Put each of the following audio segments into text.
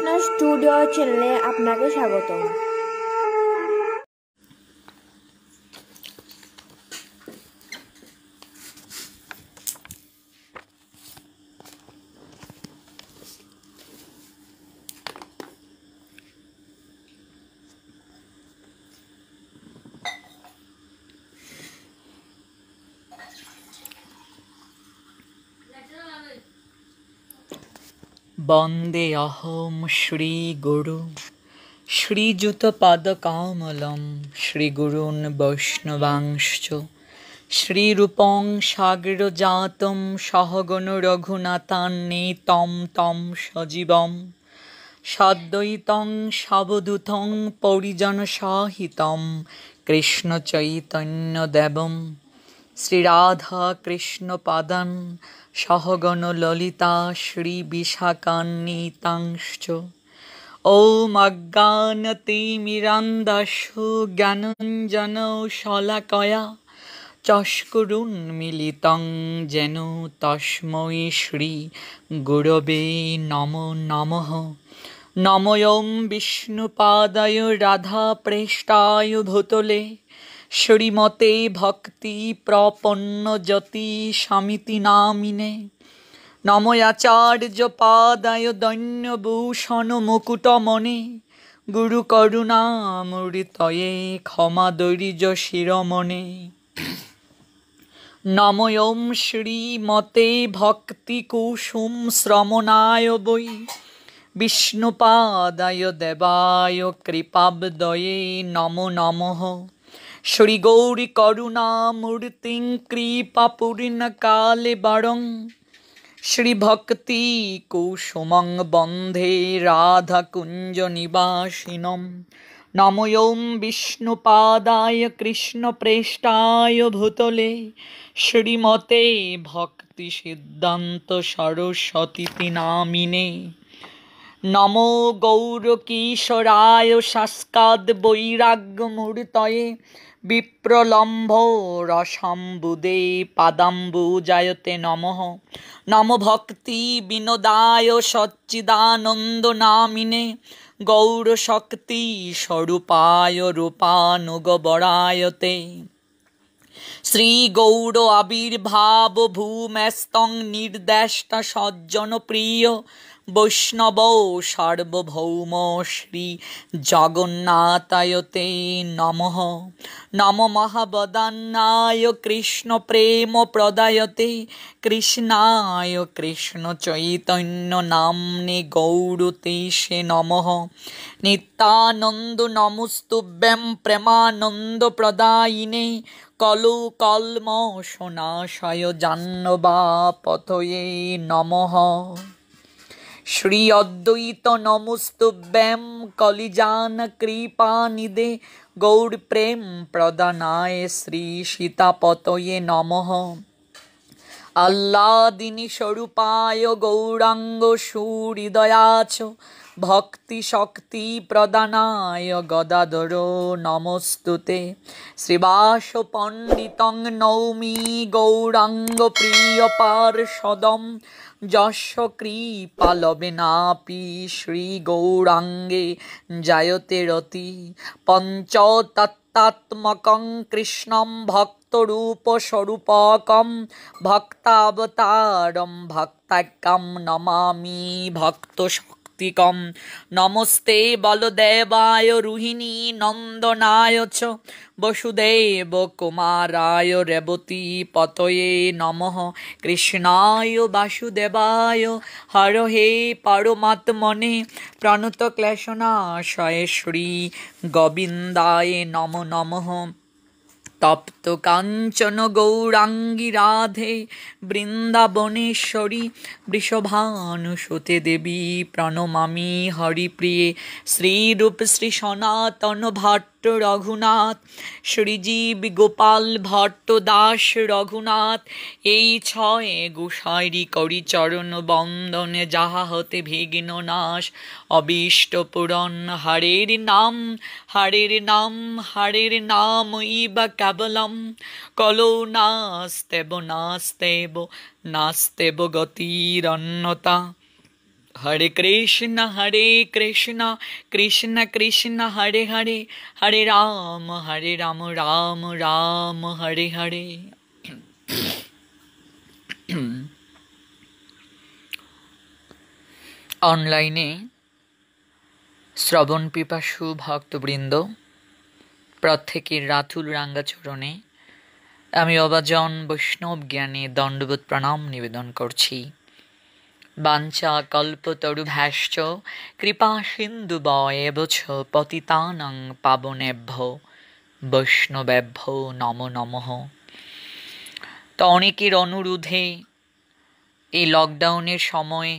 Krishna studio চ্যানেলে আপনাকে স্বাগত বন্দে অহম শ্রীগুরু শ্রীযুতপদকমলম শ্রীগুরুন বৈষ্ণবাংশ্চ শ্রীরূপং জাতম সহগণ রঘুনাথান্বিতম তম সজীবম সদ্বৈতং কৃষ্ণ চৈতন্য দেবম শ্রীরাধা কৃষ্ণ পাদান সহগণ ললিতা শ্রী বিশাকান্নিতাংশ ॐ अज्ञानतिमिरान्दाशु জ্ঞানঞ্জনৌ শলাকয়া চষ্করুন্মিলিতং যেন তস্মৈ শ্রী গুরবে নম নমঃ নময়ং রাধা রাধাপ্রেষ্টায় ভূতলে শ্রীমতে ভক্তি প্রপন্ন যতি স্বামীতি নামিনে নময়াচার্য পাদায় মুকুট মনে গুরু করুণামৃতয়ে ক্ষমা দৈর্য শিরমণে নময়ম শ্রীমতে ভক্তি কুসুম শ্রমণায় বই বিষ্ণুপাদায় দেবায় কৃপাবদয়ে নম নমঃ श्रीगौरिकरुणामूर्तिं कृपापूर्णकालिबरं श्रीभक्तिकुसुमं बन्धे राधाकुञ्जनिवासिनं नमयों विष्णुपादाय कृष्णप्रेष्ठाय भूतले श्रीमते भक्तिसिद्धान्तसरस्वतीति नामिने নমো গৌরকিশরায় সাস্কাদ বৈরাগ্যমূর্তয়ে বিপ্রলম্ভ রসম্বুদে পাদাম্বুজায়তে নমঃ নম ভক্তি বিনোদায় সচ্চিদানন্দ নামিনে শক্তি স্বরূপায় শ্রী গৌর আবির্ভাব ভূমেস্তং নির্দেষ্টা সজ্জন প্রিয় বৈষ্ণব সার্বভৌম শ্রী জগন্নাথায়তে নম নম মহাবদান্নায় কৃষ্ণ প্রেম প্রদায়তে কৃষ্ণায় কৃষ্ণ চৈতন্য নামনে গৌরতে সে নম নিত্যানন্দ নমস্তুব্যম প্রেমানন্দ প্রদায়িনে কলু কলম সোনাশয় জান্নবা পথয়ে নমঃ শ্রী অদ্বৈত নমস্তব্যাম কলিজান কৃপানিদে গৌর প্রেম প্রদানায় শ্রী সীতাপতয়ে নমঃ আল্লাদিনী স্বরূপায় গৌরাঙ্গ সুহৃদয়াচ ভক্তি শক্তি প্রদানায় গদাধর নমস্তুতে শ্রীবাস পণ্ডিতং নৌমি গৌরাঙ্গ প্রিয় পার্ষদম যশ না পি শ্রী গৌরাঙ্গে জায়তে রতি পঞ্চতত্তাত্মকং কৃষ্ণম ভক্তরূপস্বরূপকম ভক্তাবতারম ভক্তাকম নমামি ভক্ত নমস্তে বলদেবায় রুহিণী নন্দনায় বসুদেব কুমারায় রেবতী পতয়ে নমঃ কৃষ্ণায় বাসুদেবায় হর হে পরমাত্মনে প্রণত ক্লেশনাশয় শ্রী গোবিন্দায় নম নমঃ তপ্ত কাঞ্চন গৌরাঙ্গী রাধে বৃন্দাবনেশ্বরী বৃষভানুসুতে দেবী প্রণমামি হরিপ্রিয়ে শ্রীরূপ শ্রী সনাতন ভট্ট ভট্ট রঘুনাথ শ্রীজীব গোপাল ভট্ট দাস রঘুনাথ এই ছয় গোসাইরি করি চরণ বন্দনে যাহা হতে ভিগ্ন নাশ অবিষ্ট পুরন হারের নাম হারের নাম হারের নাম ইবা কেবলম কলো নাস্তেব নাস্তেব নাস্তেব গতিরন্যতা হরে কৃষ্ণ হরে কৃষ্ণ কৃষ্ণ কৃষ্ণ হরে হরে হরে রাম হরে রাম রাম রাম হরে হরে অনলাইনে শ্রবণ পিপাসু ভক্তবৃন্দ প্রত্যেকের রাতুল রাঙ্গাচরণে আমি অবাজন বৈষ্ণব জ্ঞানে দণ্ডবোধ প্রণাম নিবেদন করছি বাঞ্চা কল্পতরুভ্যাশ্চ কৃপা সিন্ধুবয়েবছ পতিতানং পাবনেভ্য বৈষ্ণবেভ্য নম নমঃ তো অনেকের অনুরোধে এই লকডাউনের সময়ে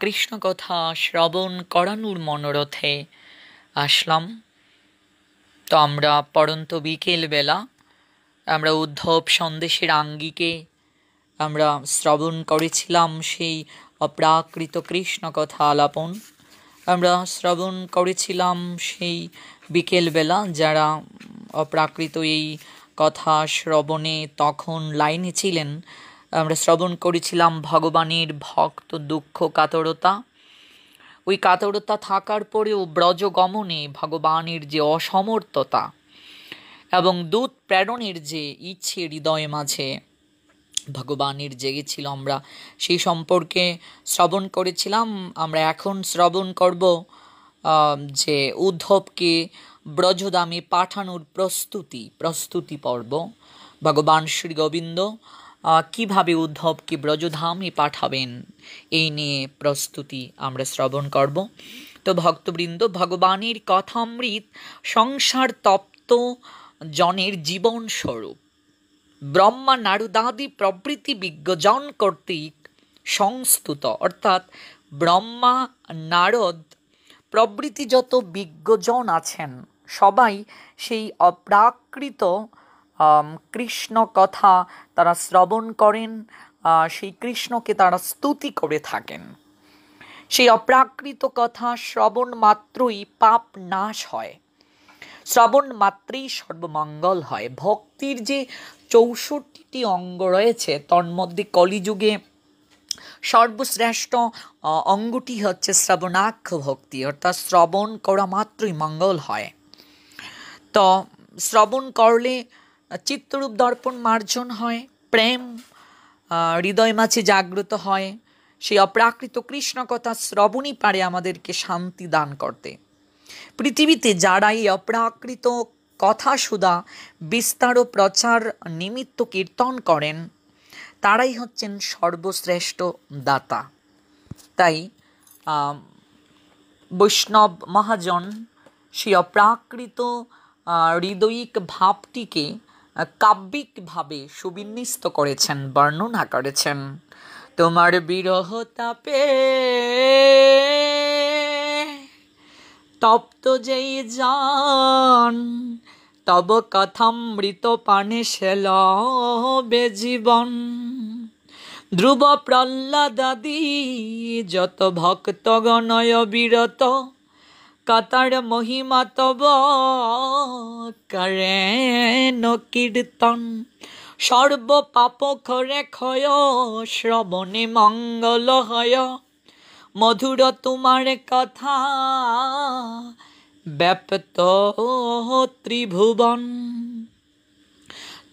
কৃষ্ণ কথা শ্রবণ করানোর মনোরথে আসলাম তো আমরা পরন্ত বিকেলবেলা আমরা উদ্ধব সন্দেশের আঙ্গিকে আমরা শ্রবণ করেছিলাম সেই অপ্রাকৃত কৃষ্ণ কথা আলাপন আমরা শ্রবণ করেছিলাম সেই বিকেলবেলা যারা অপ্রাকৃত এই কথা শ্রবণে তখন লাইনে ছিলেন আমরা শ্রবণ করেছিলাম ভগবানের ভক্ত দুঃখ কাতরতা ওই কাতরতা থাকার পরেও ব্রজগমনে ভগবানের যে অসমর্থতা এবং দূত প্রেরণের যে ইচ্ছে হৃদয় মাঝে ভগবানের জেগেছিল আমরা সেই সম্পর্কে শ্রবণ করেছিলাম আমরা এখন শ্রবণ করব যে উদ্ধবকে ব্রজদামে পাঠানোর প্রস্তুতি প্রস্তুতি পর্ব ভগবান শ্রী গোবিন্দ কিভাবে উদ্ধবকে ব্রজধামে পাঠাবেন এই নিয়ে প্রস্তুতি আমরা শ্রবণ করব তো ভক্তবৃন্দ ভগবানের কথামৃত সংসার তপ্ত জনের জীবন স্বরূপ ব্রহ্মা নারুদাদি প্রভৃতি বিজ্ঞজন কর্তৃক সংস্তুত অর্থাৎ ব্রহ্মা নারদ প্রভৃতি যত বিজ্ঞজন আছেন সবাই সেই অপ্রাকৃত কৃষ্ণ কথা তারা শ্রবণ করেন সেই কৃষ্ণকে তারা স্তুতি করে থাকেন সেই অপ্রাকৃত কথা শ্রবণ মাত্রই পাপ নাশ হয় শ্রবণ মাত্রেই সর্বমঙ্গল হয় ভক্তির যে চৌষট্টিটি অঙ্গ রয়েছে তন্মধ্যে কলিযুগে সর্বশ্রেষ্ঠ অঙ্গটি হচ্ছে শ্রবণাক্ষ ভক্তি অর্থাৎ শ্রবণ করা মাত্রই মঙ্গল হয় তো শ্রবণ করলে চিত্তরূপ দর্পণ মার্জন হয় প্রেম হৃদয় মাঝে জাগ্রত হয় সেই অপ্রাকৃত কৃষ্ণ কথা শ্রবণই পারে আমাদেরকে শান্তি দান করতে পৃথিবীতে যারা এই অপ্রাকৃত কথা সুদা বিস্তার ও প্রচার নিমিত্ত কীর্তন করেন তারাই হচ্ছেন সর্বশ্রেষ্ঠ দাতা তাই বৈষ্ণব মহাজন সেই অপ্রাকৃত হৃদয়িক ভাবটিকে কাব্যিকভাবে সুবিন্যস্ত করেছেন বর্ণনা করেছেন তোমার বিরহতা তাপে তপ্ত যেই জান তব মৃত পানে সেল জীবন ধ্রুব প্রহ্লাদাদি যত ভক্ত গণয় বিরত কাতার মহিমা তব কারে কীর্তন সর্ব পাপ খরে ক্ষয় শ্রবণে মঙ্গল হয় মধুর তোমার কথা ব্যপ্ত ত্রিভুবন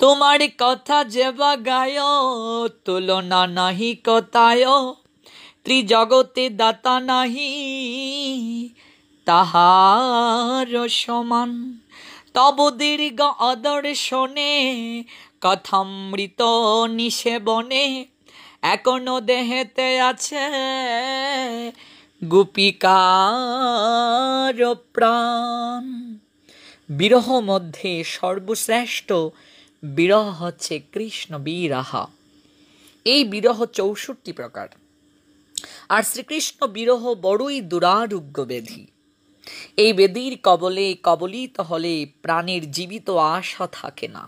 তোমার কথা যে গায় তুলনা নাহি কথায় ত্রিজগতে দাতা নাহি তাহার সমান তব দীর্ঘ অদর্শনে কথামৃত নিষেবনে এখনো দেহেতে আছে গুপিকার প্রাণ বিরহ মধ্যে সর্বশ্রেষ্ঠ বিরহ হচ্ছে কৃষ্ণ বিরাহা এই বিরহ চৌষট্টি প্রকার আর শ্রীকৃষ্ণ বিরহ বড়ই দুরারোগ্য ব্যাধি এই বেদির কবলে কবলিত হলে প্রাণের জীবিত আশা থাকে না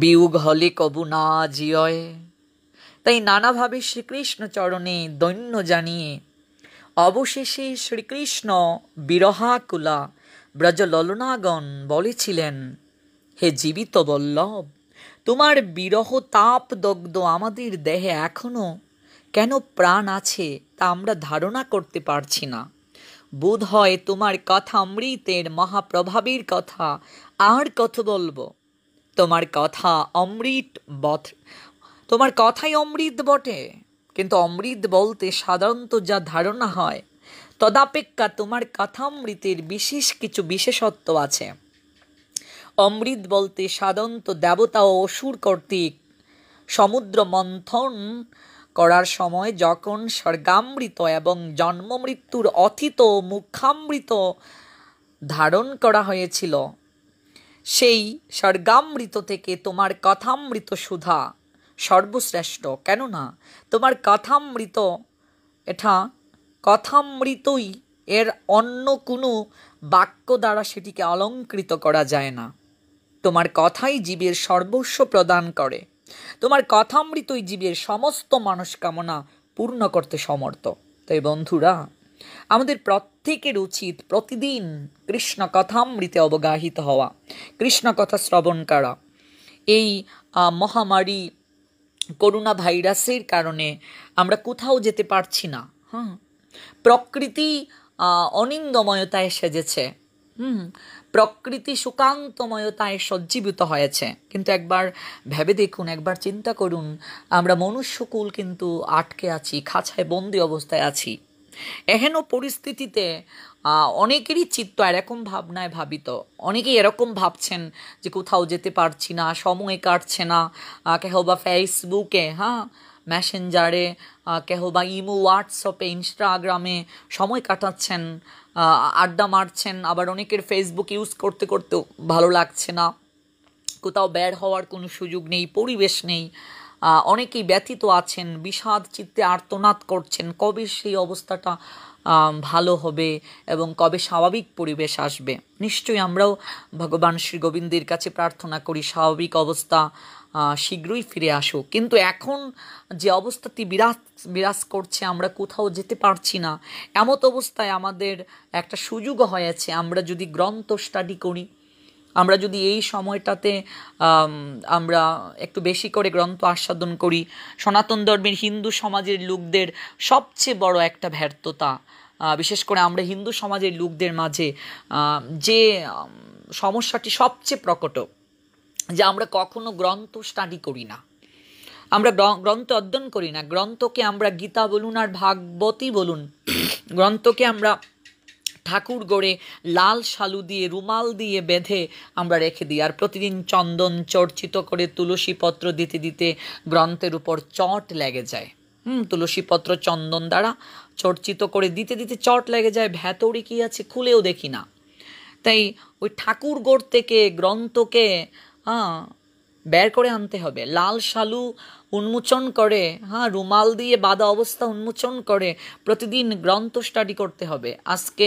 বিয়োগ হলে কবু না জিয়য় তাই নানাভাবে শ্রীকৃষ্ণ চরণে দৈন্য জানিয়ে অবশেষে শ্রীকৃষ্ণ বিরহাকুলা ব্রজললনাগণ বলেছিলেন হে জীবিত বল্লভ তোমার বিরহ তাপ দগ্ধ আমাদের দেহে এখনও কেন প্রাণ আছে তা আমরা ধারণা করতে পারছি না বোধ হয় তোমার কথা অমৃতের মহাপ্রভাবের কথা আর কত বলবো তোমার কথা অমৃত বথ তোমার কথাই অমৃত বটে কিন্তু অমৃত বলতে সাধারণত যা ধারণা হয় তদাপেক্ষা তোমার কথামৃতের বিশেষ কিছু বিশেষত্ব আছে অমৃত বলতে সাধারণত দেবতা ও অসুর কর্তৃক সমুদ্র মন্থন করার সময় যখন স্বর্গামৃত এবং জন্মমৃত্যুর অথিত মুখামৃত ধারণ করা হয়েছিল সেই স্বর্গামৃত থেকে তোমার কথামৃত সুধা সর্বশ্রেষ্ঠ কেননা তোমার কথামৃত এটা কথামৃতই এর অন্য কোনো বাক্য দ্বারা সেটিকে অলঙ্কৃত করা যায় না তোমার কথাই জীবের সর্বস্ব প্রদান করে তোমার কথামৃতই জীবের সমস্ত মানসকামনা পূর্ণ করতে সমর্থ তাই বন্ধুরা আমাদের প্রত্যেকের উচিত প্রতিদিন কৃষ্ণ কথামৃতে অবগাহিত হওয়া কৃষ্ণ কথা শ্রবণ করা এই মহামারী করোনা ভাইরাসের কারণে আমরা কোথাও যেতে পারছি না হ্যাঁ প্রকৃতি অনিন্দময়তায় সেজেছে হুম প্রকৃতি সুকান্তময়তায় সজ্জীবিত হয়েছে কিন্তু একবার ভেবে দেখুন একবার চিন্তা করুন আমরা মনুষ্যকুল কিন্তু আটকে আছি খাঁচায় বন্দি অবস্থায় আছি এহেন পরিস্থিতিতে অনেকেরই চিত্ত এরকম ভাবনায় ভাবিত অনেকেই এরকম ভাবছেন যে কোথাও যেতে পারছি না সময় কাটছে না কেহ বা ফেসবুকে হ্যাঁ মেসেঞ্জারে কেহ বা ইমো হোয়াটসঅ্যাপে ইনস্টাগ্রামে সময় কাটাচ্ছেন আড্ডা মারছেন আবার অনেকের ফেসবুক ইউজ করতে করতেও ভালো লাগছে না কোথাও বের হওয়ার কোনো সুযোগ নেই পরিবেশ নেই অনেকেই ব্যথিত আছেন বিষাদ চিত্তে আর্তনাদ করছেন কবে সেই অবস্থাটা ভালো হবে এবং কবে স্বাভাবিক পরিবেশ আসবে নিশ্চয়ই আমরাও ভগবান শ্রী গোবিন্দের কাছে প্রার্থনা করি স্বাভাবিক অবস্থা শীঘ্রই ফিরে আসুক কিন্তু এখন যে অবস্থাটি বিরাজ বিরাজ করছে আমরা কোথাও যেতে পারছি না এমত অবস্থায় আমাদের একটা সুযোগ হয়েছে আমরা যদি গ্রন্থ স্টাডি করি আমরা যদি এই সময়টাতে আমরা একটু বেশি করে গ্রন্থ আস্বাদন করি সনাতন ধর্মের হিন্দু সমাজের লোকদের সবচেয়ে বড় একটা ব্যর্থতা বিশেষ করে আমরা হিন্দু সমাজের লোকদের মাঝে যে সমস্যাটি সবচেয়ে প্রকট যে আমরা কখনো গ্রন্থ স্টাডি করি না আমরা গ্রন্থ অধ্যয়ন করি না গ্রন্থকে আমরা গীতা বলুন আর ভাগবতী বলুন গ্রন্থকে আমরা ঠাকুর গড়ে লাল শালু দিয়ে রুমাল দিয়ে বেঁধে আমরা রেখে দিই আর প্রতিদিন চন্দন চর্চিত করে তুলসী পত্র দিতে দিতে গ্রন্থের উপর চট লেগে যায় হুম তুলসী পত্র চন্দন দ্বারা চর্চিত করে দিতে দিতে চট লেগে যায় ভেতরে কি আছে খুলেও দেখি না তাই ওই ঠাকুর গড় থেকে গ্রন্থকে হ্যাঁ বের করে আনতে হবে লাল শালু উন্মোচন করে হ্যাঁ রুমাল দিয়ে বাধা অবস্থা উন্মোচন করে প্রতিদিন গ্রন্থ স্টাডি করতে হবে আজকে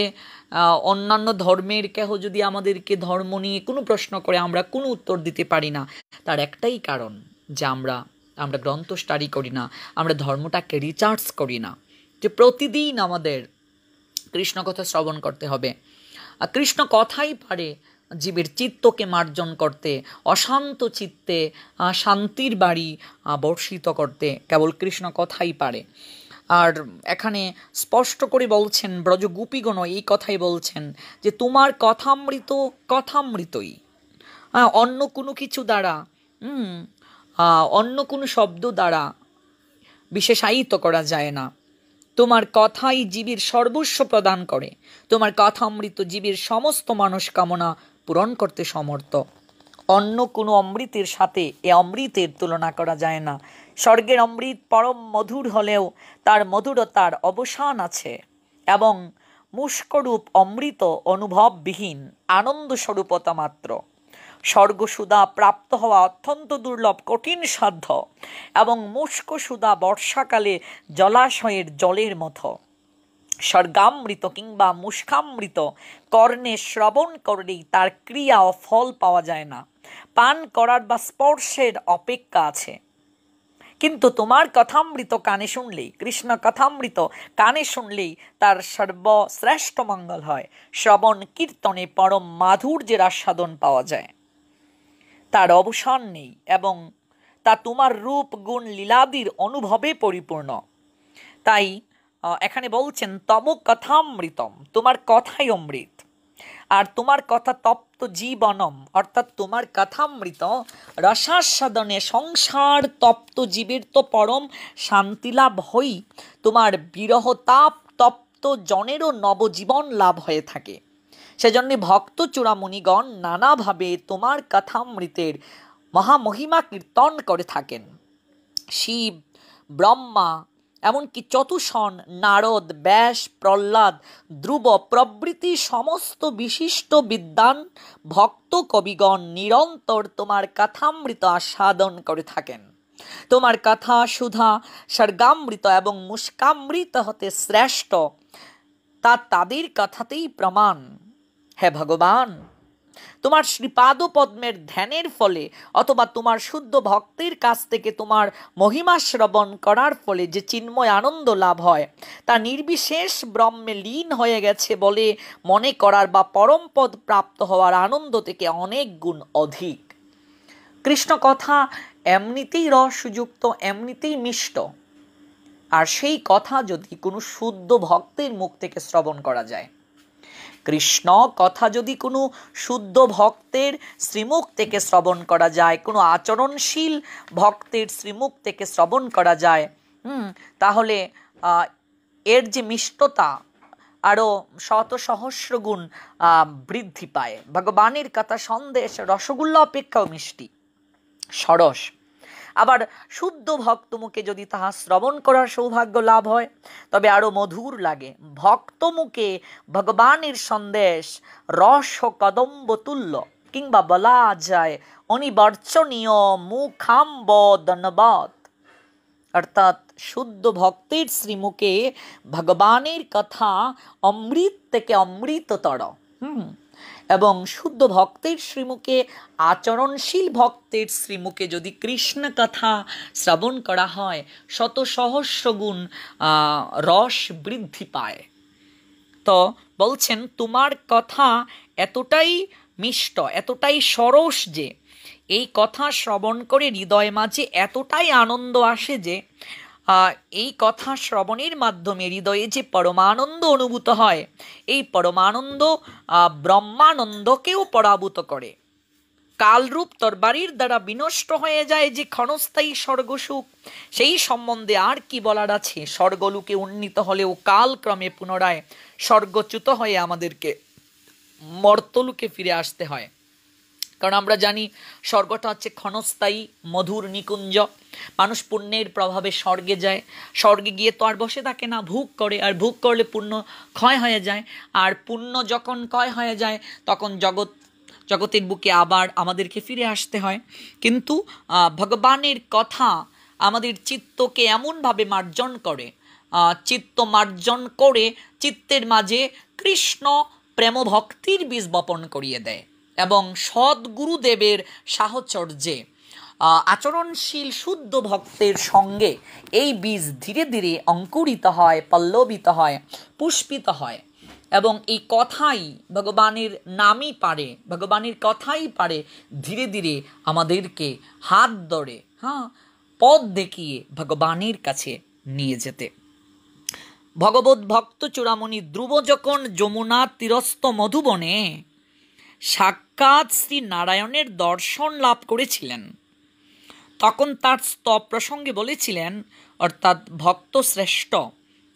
অন্যান্য ধর্মের কেহ যদি আমাদেরকে ধর্ম নিয়ে কোনো প্রশ্ন করে আমরা কোনো উত্তর দিতে পারি না তার একটাই কারণ যে আমরা আমরা গ্রন্থ স্টাডি করি না আমরা ধর্মটাকে রিচার্জ করি না যে প্রতিদিন আমাদের কৃষ্ণ কথা শ্রবণ করতে হবে আর কৃষ্ণ কথাই পারে জীবের চিত্তকে মার্জন করতে অশান্ত চিত্তে শান্তির বাড়ি বর্ষিত করতে কেবল কৃষ্ণ কথাই পারে আর এখানে স্পষ্ট করে বলছেন ব্রজ গোপীগণ এই কথাই বলছেন যে তোমার কথামৃত কথামৃতই হ্যাঁ অন্য কোনো কিছু দ্বারা অন্য কোনো শব্দ দ্বারা বিশেষায়িত করা যায় না তোমার কথাই জীবের সর্বস্ব প্রদান করে তোমার কথা অমৃত জীবের সমস্ত মানুষ কামনা পূরণ করতে সমর্থ অন্য কোনো অমৃতের সাথে এ অমৃতের তুলনা করা যায় না স্বর্গের অমৃত পরম মধুর হলেও তার মধুরতার অবসান আছে এবং মুষ্করূপ অমৃত অনুভববিহীন আনন্দস্বরূপতা মাত্র স্বর্গসুদা প্রাপ্ত হওয়া অত্যন্ত দুর্লভ কঠিন সাধ্য এবং মুষ্কসুদা বর্ষাকালে জলাশয়ের জলের মতো স্বর্গামৃত কিংবা মুষ্কামৃত কর্ণে শ্রবণ করলেই তার ক্রিয়া ও ফল পাওয়া যায় না পান করার বা স্পর্শের অপেক্ষা আছে কিন্তু তোমার কথামৃত কানে শুনলেই কৃষ্ণ কথামৃত কানে শুনলেই তার সর্বশ্রেষ্ঠ মঙ্গল হয় শ্রবণ কীর্তনে পরম মাধুর্যের আস্বাদন পাওয়া যায় তার অবসান নেই এবং তা তোমার রূপ গুণ লীলাদির অনুভবে পরিপূর্ণ তাই এখানে বলছেন তব কথামৃতম তোমার কথাই অমৃত আর তোমার কথা তপ্ত জীবনম অর্থাৎ তোমার কথামৃত রসাস্বাদনে সংসার তপ্ত জীবের তো পরম শান্তি লাভ হই তোমার বিরহ তাপ তপ্ত জনেরও নবজীবন লাভ হয়ে থাকে সেজন্য ভক্ত চূড়ামণিগণ নানাভাবে তোমার কথামৃতের মহামহিমা কীর্তন করে থাকেন শিব ব্রহ্মা এমনকি চতুষণ নারদ ব্যাস প্রহ্লাদ ধ্রুব প্রভৃতি সমস্ত বিশিষ্ট বিদ্যান ভক্ত কবিগণ নিরন্তর তোমার কথামৃত আস্বাদন করে থাকেন তোমার কথা সুধা স্বর্গামৃত এবং মুস্কামৃত হতে শ্রেষ্ঠ তা তাদের কথাতেই প্রমাণ হে ভগবান তোমার শ্রীপাদ পদ্মের ধ্যানের ফলে অথবা তোমার শুদ্ধ ভক্তের কাছ থেকে তোমার মহিমা শ্রবণ করার ফলে যে চিন্ময় আনন্দ লাভ হয় তা নির্বিশেষ ব্রহ্মে লীন হয়ে গেছে বলে মনে করার বা পরমপদ প্রাপ্ত হওয়ার আনন্দ থেকে অনেক গুণ অধিক কৃষ্ণ কথা এমনিতেই রসযুক্ত এমনিতেই মিষ্ট আর সেই কথা যদি কোনো শুদ্ধ ভক্তের মুখ থেকে শ্রবণ করা যায় কৃষ্ণ কথা যদি কোনো শুদ্ধ ভক্তের শ্রীমুখ থেকে শ্রবণ করা যায় কোনো আচরণশীল ভক্তের শ্রীমুখ থেকে শ্রবণ করা যায় হুম তাহলে এর যে মিষ্টতা আরও শত সহস্র গুণ বৃদ্ধি পায় ভগবানের কথা সন্দেশ রসগোল্লা অপেক্ষাও মিষ্টি সরস আবার শুদ্ধ ভক্তমুখে যদি তাহা শ্রবণ করার সৌভাগ্য লাভ হয় তবে আরও মধুর লাগে ভক্তমুখে ভগবানের সন্দেশ রস কদম্ব তুল্য কিংবা বলা যায় অনিবর্চনীয় মুখাম্ব ধন্যবাদ অর্থাৎ শুদ্ধ ভক্তের শ্রীমুখে ভগবানের কথা অমৃত থেকে অমৃততর হুম এবং শুদ্ধ ভক্তের শ্রীমুখে আচরণশীল ভক্তের শ্রীমুখে যদি কৃষ্ণ কথা শ্রবণ করা হয় শত সহস্র গুণ রস বৃদ্ধি পায় তো বলছেন তোমার কথা এতটাই মিষ্ট এতটাই সরস যে এই কথা শ্রবণ করে হৃদয় মাঝে এতটাই আনন্দ আসে যে এই কথা শ্রবণের মাধ্যমে হৃদয়ে যে পরমানন্দ অনুভূত হয় এই পরমানন্দ ব্রহ্মানন্দকেও পরাভূত করে কালরূপ তরবারির দ্বারা বিনষ্ট হয়ে যায় যে ক্ষণস্থায়ী স্বর্গসুখ সেই সম্বন্ধে আর কি বলার আছে স্বর্গলোকে উন্নীত হলেও কালক্রমে পুনরায় স্বর্গচ্যুত হয়ে আমাদেরকে মর্তলুকে ফিরে আসতে হয় কারণ আমরা জানি স্বর্গটা হচ্ছে ক্ষণস্থায়ী মধুর নিকুঞ্জ মানুষ পুণ্যের প্রভাবে স্বর্গে যায় স্বর্গে গিয়ে তো আর বসে থাকে না ভোগ করে আর ভোগ করলে পুণ্য ক্ষয় হয়ে যায় আর পুণ্য যখন ক্ষয় হয়ে যায় তখন জগৎ জগতের বুকে আবার আমাদেরকে ফিরে আসতে হয় কিন্তু ভগবানের কথা আমাদের চিত্তকে এমনভাবে মার্জন করে চিত্ত মার্জন করে চিত্তের মাঝে কৃষ্ণ প্রেম ভক্তির বীজ বপন করিয়ে দেয় এবং সদ্গুরুদেবের সাহচর্যে আচরণশীল শুদ্ধ ভক্তের সঙ্গে এই বীজ ধীরে ধীরে অঙ্কুরিত হয় পল্লবিত হয় পুষ্পিত হয় এবং এই কথাই ভগবানের নামই পারে ভগবানের কথাই পারে ধীরে ধীরে আমাদেরকে হাত ধরে হ্যাঁ পথ দেখিয়ে ভগবানের কাছে নিয়ে যেতে ভগবত ভক্ত চূড়ামণি ধ্রুব যখন যমুনা তীরস্থ মধুবনে সাক্ষাৎ শ্রী নারায়ণের দর্শন লাভ করেছিলেন তখন তার স্তব প্রসঙ্গে বলেছিলেন অর্থাৎ ভক্ত শ্রেষ্ঠ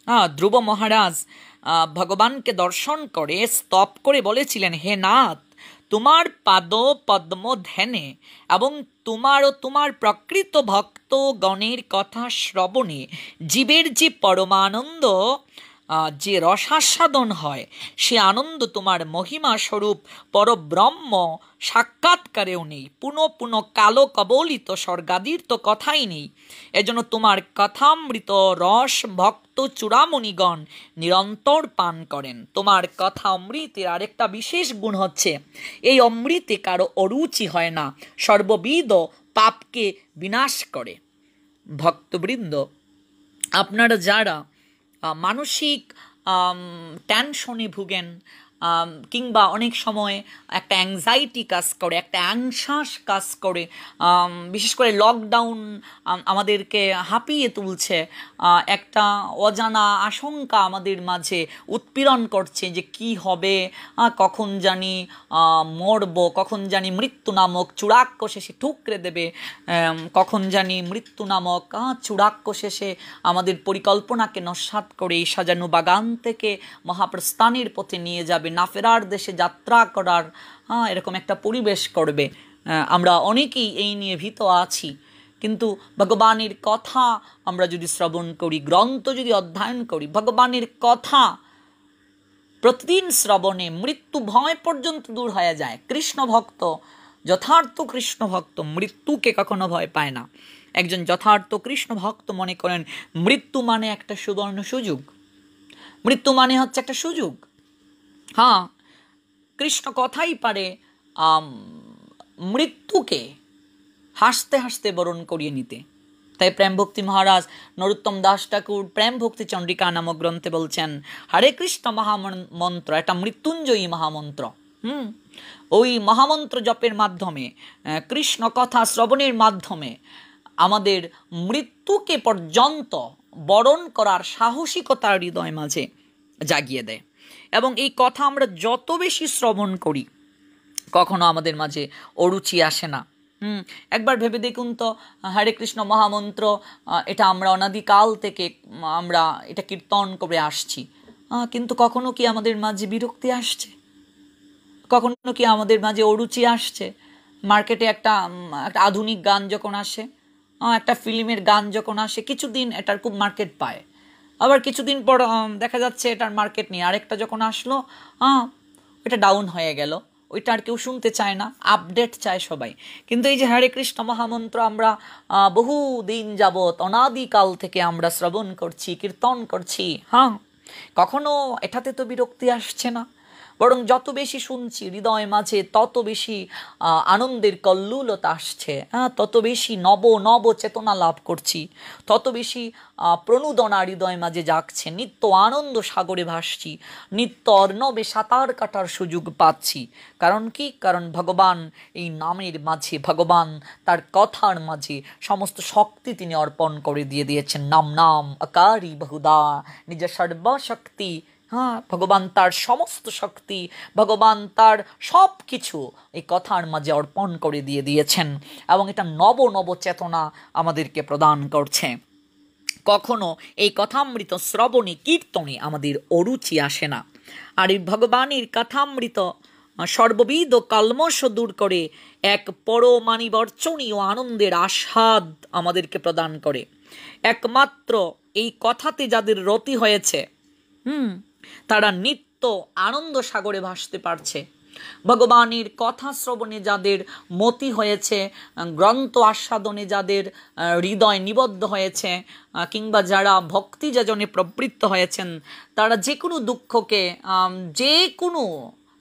হ্যাঁ ধ্রুব মহারাজ ভগবানকে দর্শন করে স্তব করে বলেছিলেন হে নাথ তোমার পাদ পদ্ম ধ্যানে এবং তোমার ও তোমার প্রকৃত ভক্ত গণের কথা শ্রবণে জীবের যে পরমানন্দ যে রসাস্বাদন হয় সে আনন্দ তোমার মহিমা স্বরূপ পরব্রহ্ম সাক্ষাৎকারেও নেই পুনঃ পুনঃ কালো কবলিত স্বর্গাদির তো কথাই নেই এজন্য তোমার কথামৃত রস ভক্ত চূড়ামণিগণ নিরন্তর পান করেন তোমার কথা অমৃতের আরেকটা বিশেষ গুণ হচ্ছে এই অমৃতে কারো অরুচি হয় না সর্ববিধ পাপকে বিনাশ করে ভক্তবৃন্দ আপনারা যারা মানসিক টেনশনে ভুগেন কিংবা অনেক সময় একটা অ্যাংজাইটি কাজ করে একটা অ্যাংশাস কাজ করে বিশেষ করে লকডাউন আমাদেরকে হাঁপিয়ে তুলছে একটা অজানা আশঙ্কা আমাদের মাঝে উৎপীড়ন করছে যে কি হবে কখন জানি মরব কখন জানি মৃত্যু নামক চূড়াক্ষ শেষে ঠুকরে দেবে কখন জানি মৃত্যু নামক চূড়াক্ষ শেষে আমাদের পরিকল্পনাকে নস্বাত করে এই সাজানো বাগান থেকে মহাপ্রস্থানের পথে নিয়ে যাবে যাবে না ফেরার দেশে যাত্রা করার হ্যাঁ এরকম একটা পরিবেশ করবে আমরা অনেকেই এই নিয়ে ভীত আছি কিন্তু ভগবানের কথা আমরা যদি শ্রবণ করি গ্রন্থ যদি অধ্যয়ন করি ভগবানের কথা প্রতিদিন শ্রবণে মৃত্যু ভয় পর্যন্ত দূর হয়ে যায় কৃষ্ণ ভক্ত যথার্থ কৃষ্ণ ভক্ত মৃত্যুকে কখনো ভয় পায় না একজন যথার্থ কৃষ্ণ ভক্ত মনে করেন মৃত্যু মানে একটা সুবর্ণ সুযোগ মৃত্যু মানে হচ্ছে একটা সুযোগ হ্যাঁ কৃষ্ণ কথাই পারে মৃত্যুকে হাসতে হাসতে বরণ করিয়ে নিতে তাই প্রেম ভক্তি মহারাজ নরোত্তম দাস ঠাকুর প্রেম ভক্তি চন্দ্রিকা নামক গ্রন্থে বলছেন হরে কৃষ্ণ মহামন্ত্র এটা মৃত্যুঞ্জয়ী মহামন্ত্র হুম ওই মহামন্ত্র জপের মাধ্যমে কৃষ্ণ কথা শ্রবণের মাধ্যমে আমাদের মৃত্যুকে পর্যন্ত বরণ করার সাহসিকতার হৃদয় মাঝে জাগিয়ে দেয় এবং এই কথা আমরা যত বেশি শ্রবণ করি কখনো আমাদের মাঝে অরুচি আসে না হুম একবার ভেবে দেখুন তো হরে কৃষ্ণ মহামন্ত্র এটা আমরা অনাদিকাল থেকে আমরা এটা কীর্তন করে আসছি কিন্তু কখনো কি আমাদের মাঝে বিরক্তি আসছে কখনো কি আমাদের মাঝে অরুচি আসছে মার্কেটে একটা একটা আধুনিক গান যখন আসে একটা ফিল্মের গান যখন আসে কিছুদিন এটার খুব মার্কেট পায় আবার কিছুদিন পর দেখা যাচ্ছে এটার মার্কেট নিয়ে আরেকটা যখন আসলো হ্যাঁ ওইটা ডাউন হয়ে গেল ওইটা আর কেউ শুনতে চায় না আপডেট চায় সবাই কিন্তু এই যে হরে কৃষ্ণ মহামন্ত্র আমরা বহু দিন যাবৎ অনাদিকাল থেকে আমরা শ্রবণ করছি কীর্তন করছি হ্যাঁ কখনো এটাতে তো বিরক্তি আসছে না বরং যত বেশি শুনছি হৃদয় মাঝে তত বেশি আনন্দের কল্লুলতা আসছে হ্যাঁ তত বেশি নব নব চেতনা লাভ করছি তত বেশি প্রণোদনা হৃদয় মাঝে জাগছে নিত্য আনন্দ সাগরে ভাসছি নিত্য অর্ণবে সাঁতার কাটার সুযোগ পাচ্ছি কারণ কি কারণ ভগবান এই নামের মাঝে ভগবান তার কথার মাঝে সমস্ত শক্তি তিনি অর্পণ করে দিয়ে দিয়েছেন নাম নাম আকারি বহুদা নিজ সর্বশক্তি হ্যাঁ ভগবান তার সমস্ত শক্তি ভগবান তার সব কিছু এই কথার মাঝে অর্পণ করে দিয়ে দিয়েছেন এবং এটা নব নব চেতনা আমাদেরকে প্রদান করছে কখনো এই কথামৃত শ্রবণে কীর্তনে আমাদের অরুচি আসে না আর এই ভগবানের কথামৃত সর্ববিধ কালমশ দূর করে এক পরমানিবর্চনীয় আনন্দের আস্বাদ আমাদেরকে প্রদান করে একমাত্র এই কথাতে যাদের রতি হয়েছে হুম তারা নিত্য আনন্দ সাগরে ভাসতে পারছে ভগবানের কথা শ্রবণে যাদের মতি হয়েছে গ্রন্থ আস্বাদনে যাদের হৃদয় নিবদ্ধ হয়েছে কিংবা যারা ভক্তি যাজনে প্রবৃত্ত হয়েছেন তারা যে কোনো দুঃখকে যে কোনো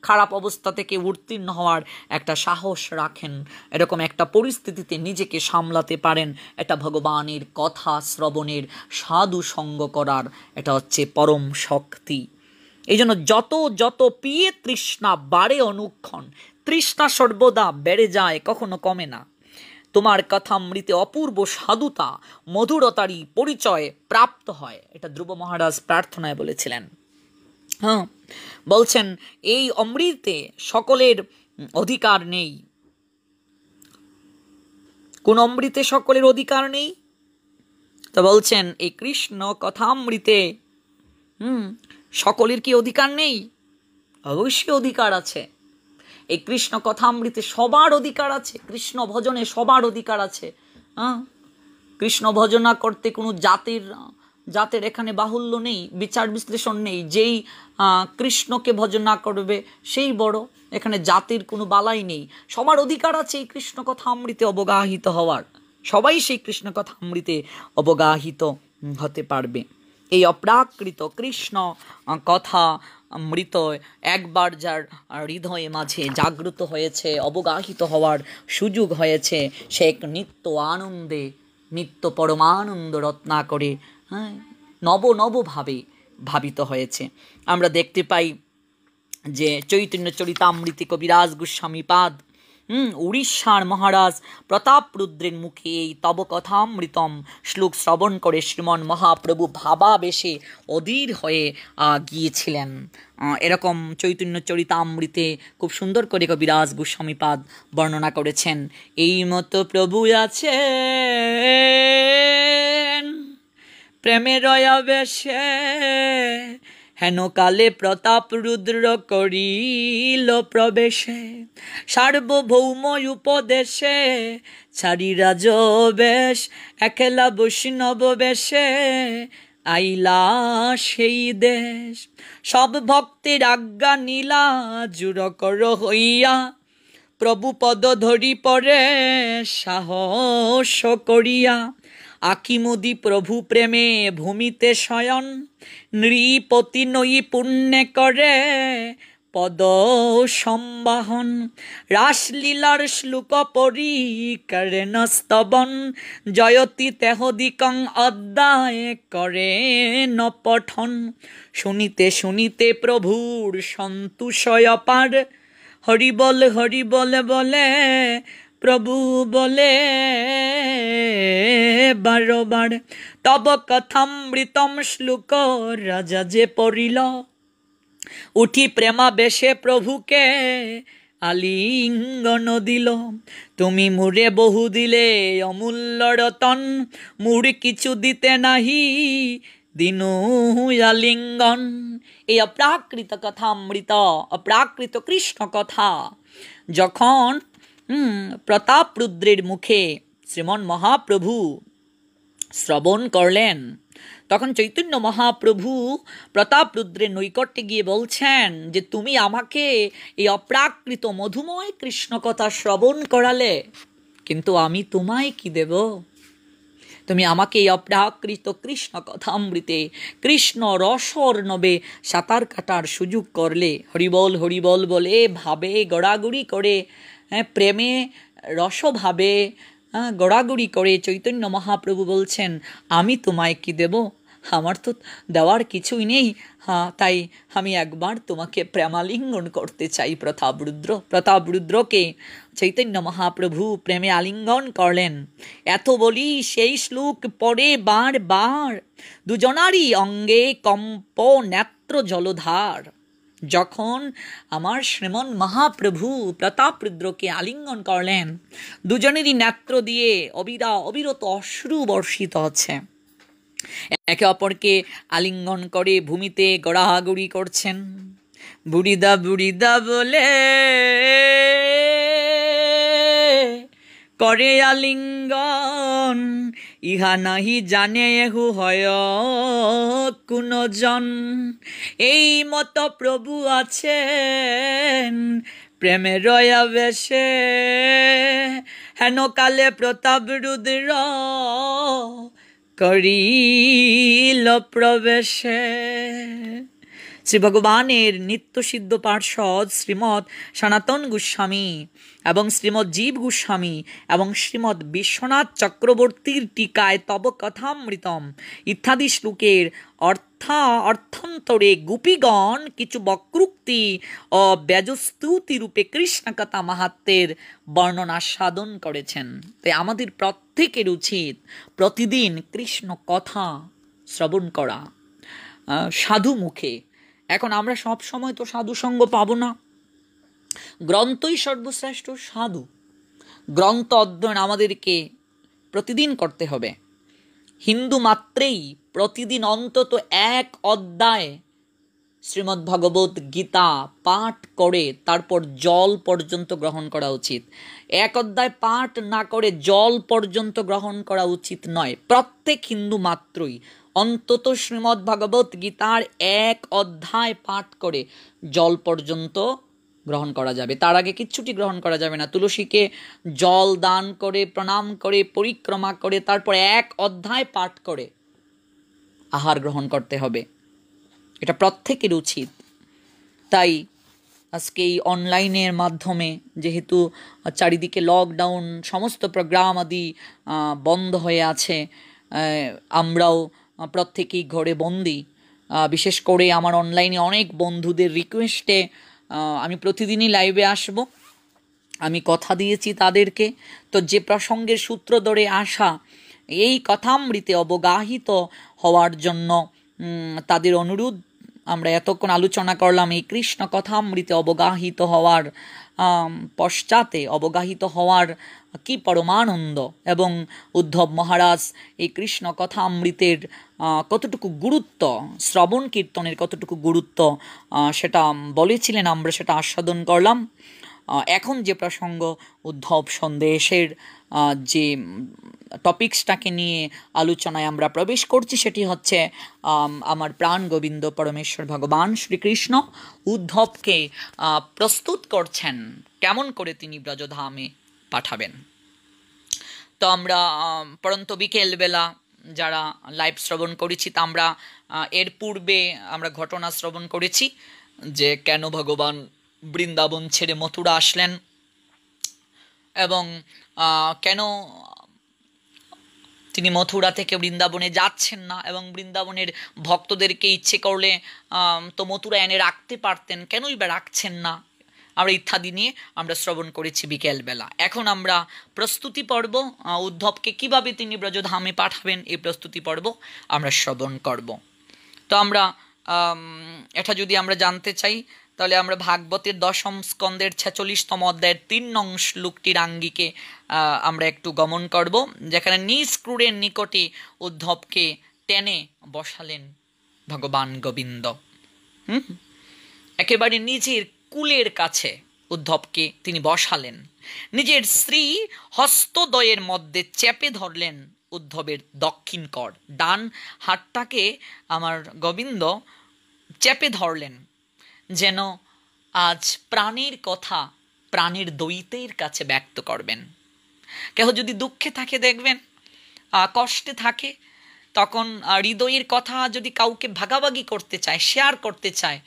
খারাপ অবস্থা থেকে উত্তীর্ণ হওয়ার একটা সাহস রাখেন এরকম একটা পরিস্থিতিতে নিজেকে সামলাতে পারেন এটা ভগবানের কথা শ্রবণের সাধু সঙ্গ করার এটা হচ্ছে পরম শক্তি এই জন্য যত যত পিয়ে তৃষ্ণা বাড়ে অনুক্ষণ তৃষ্ণা সর্বদা বেড়ে যায় কখনো কমে না তোমার কথামৃতে অপূর্ব সাধুতা মধুরতারই পরিচয় প্রাপ্ত হয় এটা ধ্রুব মহারাজ প্রার্থনায় বলেছিলেন হ্যাঁ বলছেন এই অমৃতে সকলের অধিকার নেই কোন অমৃতে সকলের অধিকার নেই তো বলছেন এই কৃষ্ণ কথামৃতে হুম সকলের কি অধিকার নেই অবশ্যই অধিকার আছে এই কৃষ্ণ কথা অমৃতে সবার অধিকার আছে কৃষ্ণ ভজনে সবার অধিকার আছে হ্যাঁ কৃষ্ণ ভজনা করতে কোনো জাতির জাতের এখানে বাহুল্য নেই বিচার বিশ্লেষণ নেই যেই কৃষ্ণকে ভজনা করবে সেই বড় এখানে জাতির কোনো বালাই নেই সবার অধিকার আছে এই কৃষ্ণ কথা অমৃতে অবগাহিত হওয়ার সবাই সেই কৃষ্ণ কথা অমৃতে অবগাহিত হতে পারবে এই অপ্রাকৃত কৃষ্ণ কথা মৃত একবার যার হৃদয়ে মাঝে জাগ্রত হয়েছে অবগাহিত হওয়ার সুযোগ হয়েছে সে এক নিত্য আনন্দে নিত্য পরমানন্দ রত্না করে হ্যাঁ নব নবভাবে ভাবিত হয়েছে আমরা দেখতে পাই যে চৈতন্য চরিতামৃতি কবিরাজ গোস্বামী পাদ হুম উড়িষ্যার মহারাজ প্রতাপ রুদ্রের মুখে এই তব কথামৃতম শ্লোক শ্রবণ করে শ্রীমন মহাপ্রভু ভাবাবেশে অধীর হয়ে গিয়েছিলেন এরকম চৈতন্য চরিতামৃতে খুব সুন্দর করে কবিরাজ গোস্বামীপাদ বর্ণনা করেছেন এই মতো প্রভু আছে প্রেমের অবেশে হেনকালে প্রতাপ রুদ্র করিল প্রবেশে সার্বভৌম উপদেশে ছাড়ি বেশ একলা বৈষ্ণব বেশে আইলা সেই দেশ সব ভক্তের আজ্ঞা নীলা জুর কর হইয়া প্রভু পদ ধরি পরে সাহস করিয়া আকিমদি প্রভু প্রেমে ভূমিতে শয়ন নৃপতি নৈ পুণ্যে করে পদ সম্বাহন রাসলীলার শ্লোক পরি করেন স্তবন জয়তী তেহদিকং অধ্যায় করে পঠন শুনিতে শুনিতে প্রভুর সন্তুষয় পার হরিবল হরিবল বলে প্রভু বলে বারবার তব কথামৃতম শ্লোক রাজা যে পড়িল উঠি বেশে প্রভুকে আলিঙ্গন দিল তুমি মুরে বহু দিলে অমূল্য রতন মুর কিছু দিতে নাহি দিনু আলিঙ্গন এই অপ্রাকৃত কথা অমৃত অপ্রাকৃত কৃষ্ণ কথা যখন প্রতাপ রুদ্রের মুখে শ্রীমন মহাপ্রভু শ্রবণ করলেন তখন চৈতন্য মহাপ্রভু প্রতাপ রুদ্রের নৈকট্যে গিয়ে বলছেন যে তুমি আমাকে এই অপ্রাকৃত মধুময় কৃষ্ণকথা শ্রবণ করালে কিন্তু আমি তোমায় কি দেব তুমি আমাকে এই অপ্রাকৃত কৃষ্ণ অমৃতে কৃষ্ণ নবে সাঁতার কাটার সুযোগ করলে হরিবল হরিবল বলে ভাবে গড়াগড়ি করে হ্যাঁ প্রেমে রসভাবে গড়াগড়ি করে চৈতন্য মহাপ্রভু বলছেন আমি তোমায় কি দেব আমার তো দেওয়ার কিছুই নেই হ্যাঁ তাই আমি একবার তোমাকে প্রেমালিঙ্গন করতে চাই প্রতাপরুদ্র প্রতাপরুদ্রকে চৈতন্য মহাপ্রভু প্রেমে আলিঙ্গন করলেন এত বলি সেই শ্লোক পরে বার বার দুজনারই অঙ্গে কম্প নেত্র জলধার যখন আমার শ্রীমন মহাপ্রভু প্রতাপরুদ্রকে আলিঙ্গন করলেন দুজনেরই নেত্র দিয়ে অবিরা অবিরত অশ্রু বর্ষিত হচ্ছে একে অপরকে আলিঙ্গন করে ভূমিতে গড়াহাগড়ি করছেন বুড়িদা বুড়িদা বলে করে আলিঙ্গন ইহা নাহি জানে এহু হয় কোনজন এই মত প্রভু আছেন প্রেমের আবেশে হেন কালে প্রতাপ রুদ্র করিল প্রবেশে শ্রী ভগবানের নিত্যসিদ্ধ পার্ষদ শ্রীমৎ সনাতন গোস্বামী এবং শ্রীমৎ জীব গোস্বামী এবং শ্রীমৎ বিশ্বনাথ চক্রবর্তীর টিকায় তব কথামৃতম ইত্যাদি শ্লোকের অর্থা অর্থান্তরে গোপীগণ কিছু বক্রুক্তি ও ব্যজস্তুতি রূপে কৃষ্ণকথা মাহাত্মের বর্ণনা সাধন করেছেন তাই আমাদের প্রত্যেকের উচিত প্রতিদিন কৃষ্ণ কথা শ্রবণ করা সাধু মুখে এখন আমরা সব সময় তো সাধু সঙ্গ পাবো না গ্রন্থই সর্বশ্রেষ্ঠ সাধু গ্রন্থ অধ্যয়ন আমাদেরকে প্রতিদিন করতে হবে হিন্দু মাত্রেই প্রতিদিন অন্তত এক অধ্যায় শ্রীমদ্ ভগবত গীতা পাঠ করে তারপর জল পর্যন্ত গ্রহণ করা উচিত এক অধ্যায় পাঠ না করে জল পর্যন্ত গ্রহণ করা উচিত নয় প্রত্যেক হিন্দু মাত্রই অন্তত শ্রীমদ্ ভাগবত গীতার এক অধ্যায় পাঠ করে জল পর্যন্ত গ্রহণ করা যাবে তার আগে কিচ্ছুটি গ্রহণ করা যাবে না তুলসীকে জল দান করে প্রণাম করে পরিক্রমা করে তারপর এক অধ্যায় পাঠ করে আহার গ্রহণ করতে হবে এটা প্রত্যেকের উচিত তাই আজকে এই অনলাইনের মাধ্যমে যেহেতু চারিদিকে লকডাউন সমস্ত প্রোগ্রাম আদি বন্ধ হয়ে আছে আমরাও প্রত্যেকেই ঘরে বন্দি বিশেষ করে আমার অনলাইনে অনেক বন্ধুদের রিকোয়েস্টে আমি প্রতিদিনই লাইভে আসব আমি কথা দিয়েছি তাদেরকে তো যে প্রসঙ্গের সূত্র ধরে আসা এই কথামৃতে অবগাহিত হওয়ার জন্য তাদের অনুরোধ আমরা এতক্ষণ আলোচনা করলাম এই কৃষ্ণ কথামৃতে অবগাহিত হওয়ার পশ্চাতে অবগাহিত হওয়ার কি পরমানন্দ এবং উদ্ধব মহারাজ এই কৃষ্ণ কথা অমৃতের কতটুকু গুরুত্ব শ্রবণ কীর্তনের কতটুকু গুরুত্ব সেটা বলেছিলেন আমরা সেটা আস্বাদন করলাম এখন যে প্রসঙ্গ উদ্ধব সন্দেশের যে টপিক্সটাকে নিয়ে আলোচনায় আমরা প্রবেশ করছি সেটি হচ্ছে আমার প্রাণ গোবিন্দ পরমেশ্বর ভগবান শ্রীকৃষ্ণ উদ্ধবকে প্রস্তুত করছেন কেমন করে তিনি ব্রজধামে পাঠাবেন তো আমরা পরন্ত বিকেলবেলা যারা লাইভ শ্রবণ করেছি তা আমরা এর পূর্বে আমরা ঘটনা শ্রবণ করেছি যে কেন ভগবান বৃন্দাবন ছেড়ে মথুরা আসলেন এবং কেন তিনি মথুরা থেকে বৃন্দাবনে যাচ্ছেন না এবং বৃন্দাবনের ভক্তদেরকে ইচ্ছে করলে তো মথুরা এনে রাখতে পারতেন কেনই বা রাখছেন না আমরা ইত্যাদি নিয়ে আমরা শ্রবণ করেছি বিকেলবেলা এখন আমরা প্রস্তুতি পর্ব উদ্ধবকে কিভাবে তিনি ব্রজধামে পাঠাবেন এই প্রস্তুতি পর্ব আমরা শ্রবণ করব তো আমরা এটা যদি আমরা জানতে চাই তাহলে আমরা ভাগবতের দশম স্কন্দের ছেচল্লিশতম অধ্যায়ের তিন নং শ্লোকটির আঙ্গিকে আমরা একটু গমন করব যেখানে নিজ ক্রুরের নিকটে উদ্ধবকে টেনে বসালেন ভগবান গোবিন্দ হুম একেবারে নিজের কুলের কাছে উদ্ধবকে তিনি বসালেন নিজের স্ত্রী হস্তদয়ের মধ্যে চেপে ধরলেন উদ্ধবের দক্ষিণ কর ডান হাতটাকে আমার গোবিন্দ চেপে ধরলেন যেন আজ প্রাণের কথা প্রাণের দৈতের কাছে ব্যক্ত করবেন কেহ যদি দুঃখে থাকে দেখবেন কষ্টে থাকে তখন হৃদয়ের কথা যদি কাউকে ভাগাভাগি করতে চায় শেয়ার করতে চায়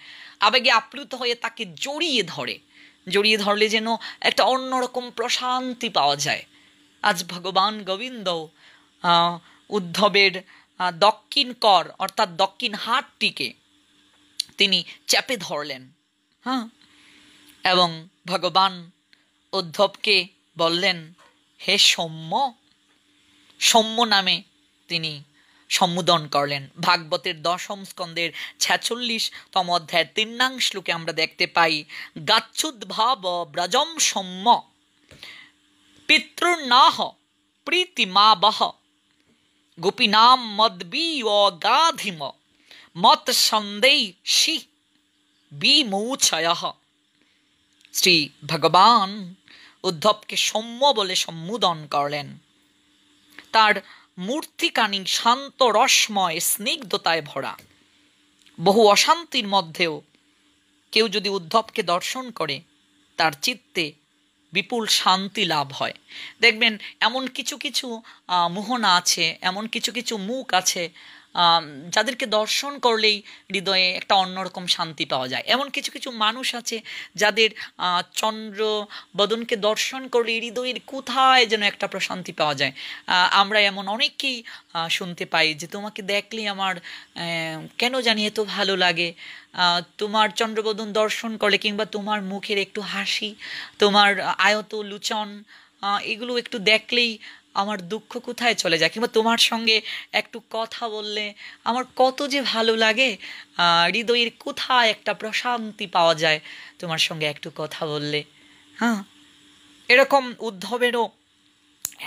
আবেগে আপ্লুত হয়ে তাকে জড়িয়ে ধরে জড়িয়ে ধরলে যেন একটা অন্যরকম প্রশান্তি পাওয়া যায় আজ ভগবান গোবিন্দ উদ্ধবের দক্ষিণ কর অর্থাৎ দক্ষিণ হাতটিকে তিনি চেপে ধরলেন হ্যাঁ এবং ভগবান উদ্ধবকে বললেন হে সৌম্য সৌম্য নামে তিনি সম্বোধন করলেন ভাগবতের দশম স্কন্ধের ছেচল্লিশতম অধ্যায়ের তিন্নাং শ্লোকে আমরা দেখতে পাই গাচ্ছুদ্ভাব ব্রজম সম্ম পিতৃনাহ প্রীতিমা বহ গোপীনাম ও গাধিম মত শি বিমৌছয় শ্রী ভগবান উদ্ধবকে সম্ম বলে সম্বোধন করলেন তার মূর্তিকানি শান্ত রসময় স্নিগ্ধতায় ভরা বহু অশান্তির মধ্যেও কেউ যদি উদ্ধবকে দর্শন করে তার চিত্তে বিপুল শান্তি লাভ হয় দেখবেন এমন কিছু কিছু মোহনা আছে এমন কিছু কিছু মুখ আছে যাদেরকে দর্শন করলেই হৃদয়ে একটা অন্যরকম শান্তি পাওয়া যায় এমন কিছু কিছু মানুষ আছে যাদের চন্দ্র বদনকে দর্শন করলে হৃদয়ের কোথায় যেন একটা প্রশান্তি পাওয়া যায় আমরা এমন অনেককেই শুনতে পাই যে তোমাকে দেখলে আমার কেন জানি এত ভালো লাগে তোমার চন্দ্রবদন দর্শন করলে কিংবা তোমার মুখের একটু হাসি তোমার আয়ত লুচন এগুলো একটু দেখলেই আমার দুঃখ কোথায় চলে যায় কিংবা তোমার সঙ্গে একটু কথা বললে আমার কত যে ভালো লাগে হৃদয়ের কোথায় একটা প্রশান্তি পাওয়া যায় তোমার সঙ্গে একটু কথা বললে হ্যাঁ এরকম উদ্ধবেরও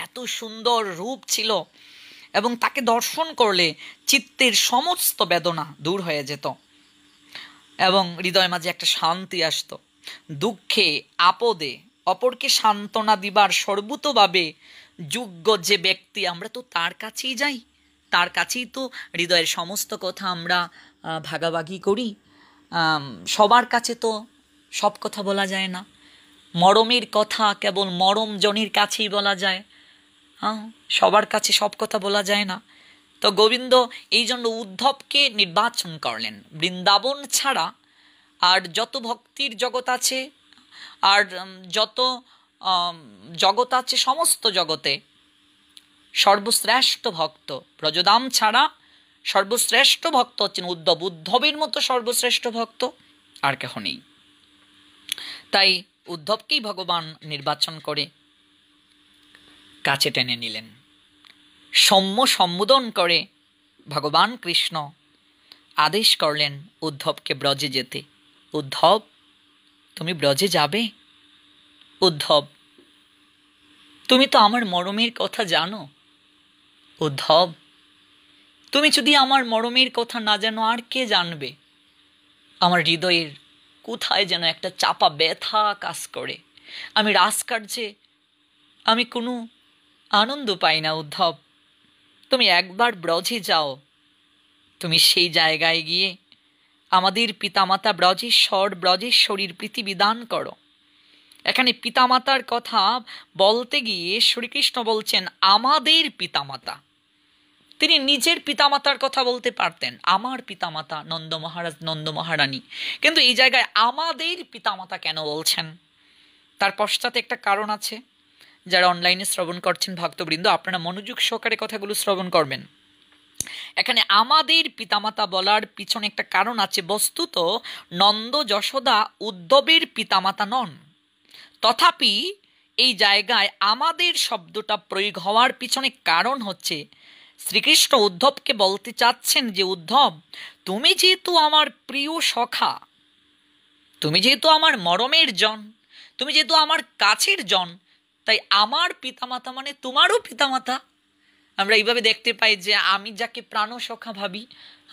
এত সুন্দর রূপ ছিল এবং তাকে দর্শন করলে চিত্তের সমস্ত বেদনা দূর হয়ে যেত এবং হৃদয় মাঝে একটা শান্তি আসত দুঃখে আপদে অপরকে সান্ত্বনা দিবার সর্বতভাবে যোগ্য যে ব্যক্তি আমরা তো তার কাছেই যাই তার কাছেই তো হৃদয়ের সমস্ত কথা আমরা ভাগাভাগি করি সবার কাছে তো সব কথা বলা যায় না মরমের কথা কেবল মরম জনের কাছেই বলা যায় হ্যাঁ সবার কাছে সব কথা বলা যায় না তো গোবিন্দ এই জন্য উদ্ধবকে নির্বাচন করলেন বৃন্দাবন ছাড়া আর যত ভক্তির জগৎ আছে আর যত জগৎ আছে সমস্ত জগতে সর্বশ্রেষ্ঠ ভক্ত ব্রজদাম ছাড়া সর্বশ্রেষ্ঠ ভক্ত হচ্ছেন উদ্ধব উদ্ধবের মতো সর্বশ্রেষ্ঠ ভক্ত আর কেহ নেই তাই উদ্ধবকেই ভগবান নির্বাচন করে কাছে টেনে নিলেন সম্য সম্বোধন করে ভগবান কৃষ্ণ আদেশ করলেন উদ্ধবকে ব্রজে যেতে উদ্ধব তুমি ব্রজে যাবে উদ্ধব তুমি তো আমার মরমের কথা জানো উদ্ধব তুমি যদি আমার মরমের কথা না জানো আর কে জানবে আমার হৃদয়ের কোথায় যেন একটা চাপা ব্যথা কাজ করে আমি রাজকার্যে আমি কোনো আনন্দ পাই না উদ্ধব তুমি একবার ব্রজে যাও তুমি সেই জায়গায় গিয়ে আমাদের পিতামাতা ব্রজেশ্বর ব্রজেশ্বরীর পৃথিবী দান করো এখানে পিতামাতার কথা বলতে গিয়ে শ্রীকৃষ্ণ বলছেন আমাদের পিতামাতা তিনি নিজের পিতামাতার কথা বলতে পারতেন আমার পিতামাতা নন্দ মহারাজ নন্দ মহারানী কিন্তু এই জায়গায় আমাদের পিতামাতা কেন বলছেন তার পশ্চাতে একটা কারণ আছে যারা অনলাইনে শ্রবণ করছেন ভক্তবৃন্দ আপনারা মনোযোগ সহকারে কথাগুলো শ্রবণ করবেন এখানে আমাদের পিতামাতা বলার পিছনে একটা কারণ আছে বস্তুত নন্দ যশোদা উদ্যবের পিতামাতা নন তথাপি এই জায়গায় আমাদের শব্দটা প্রয়োগ হওয়ার পিছনে কারণ হচ্ছে শ্রীকৃষ্ণ উদ্ধবকে বলতে চাচ্ছেন যে উদ্ধব তুমি যেহেতু আমার প্রিয় সখা তুমি যেহেতু আমার মরমের জন তুমি যেহেতু আমার কাছের জন তাই আমার পিতামাতা মানে তোমারও পিতামাতা আমরা এইভাবে দেখতে পাই যে আমি যাকে সখা ভাবি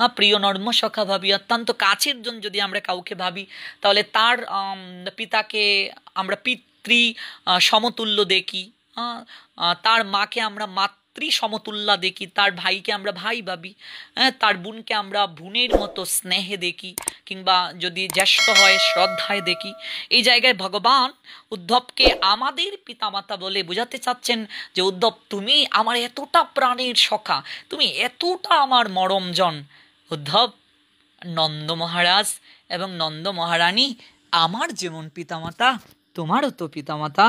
হ্যাঁ প্রিয় নর্মসখা ভাবি অত্যন্ত কাছের জন যদি আমরা কাউকে ভাবি তাহলে তার পিতাকে আমরা পিতৃ সমতুল্য দেখি তার মাকে আমরা মাতৃ সমতুল্যা দেখি তার ভাইকে আমরা ভাই ভাবি হ্যাঁ তার বোনকে আমরা বোনের মতো স্নেহে দেখি কিংবা যদি জ্যেষ্ঠ হয় শ্রদ্ধায় দেখি এই জায়গায় ভগবান উদ্ধবকে আমাদের পিতামাতা বলে বোঝাতে চাচ্ছেন যে উদ্ধব তুমি আমার এতটা প্রাণের সখা তুমি এতটা আমার মরমজন উদ্ধব নন্দ মহারাজ এবং নন্দ মহারানী আমার যেমন পিতামাতা তোমারও তো পিতামাতা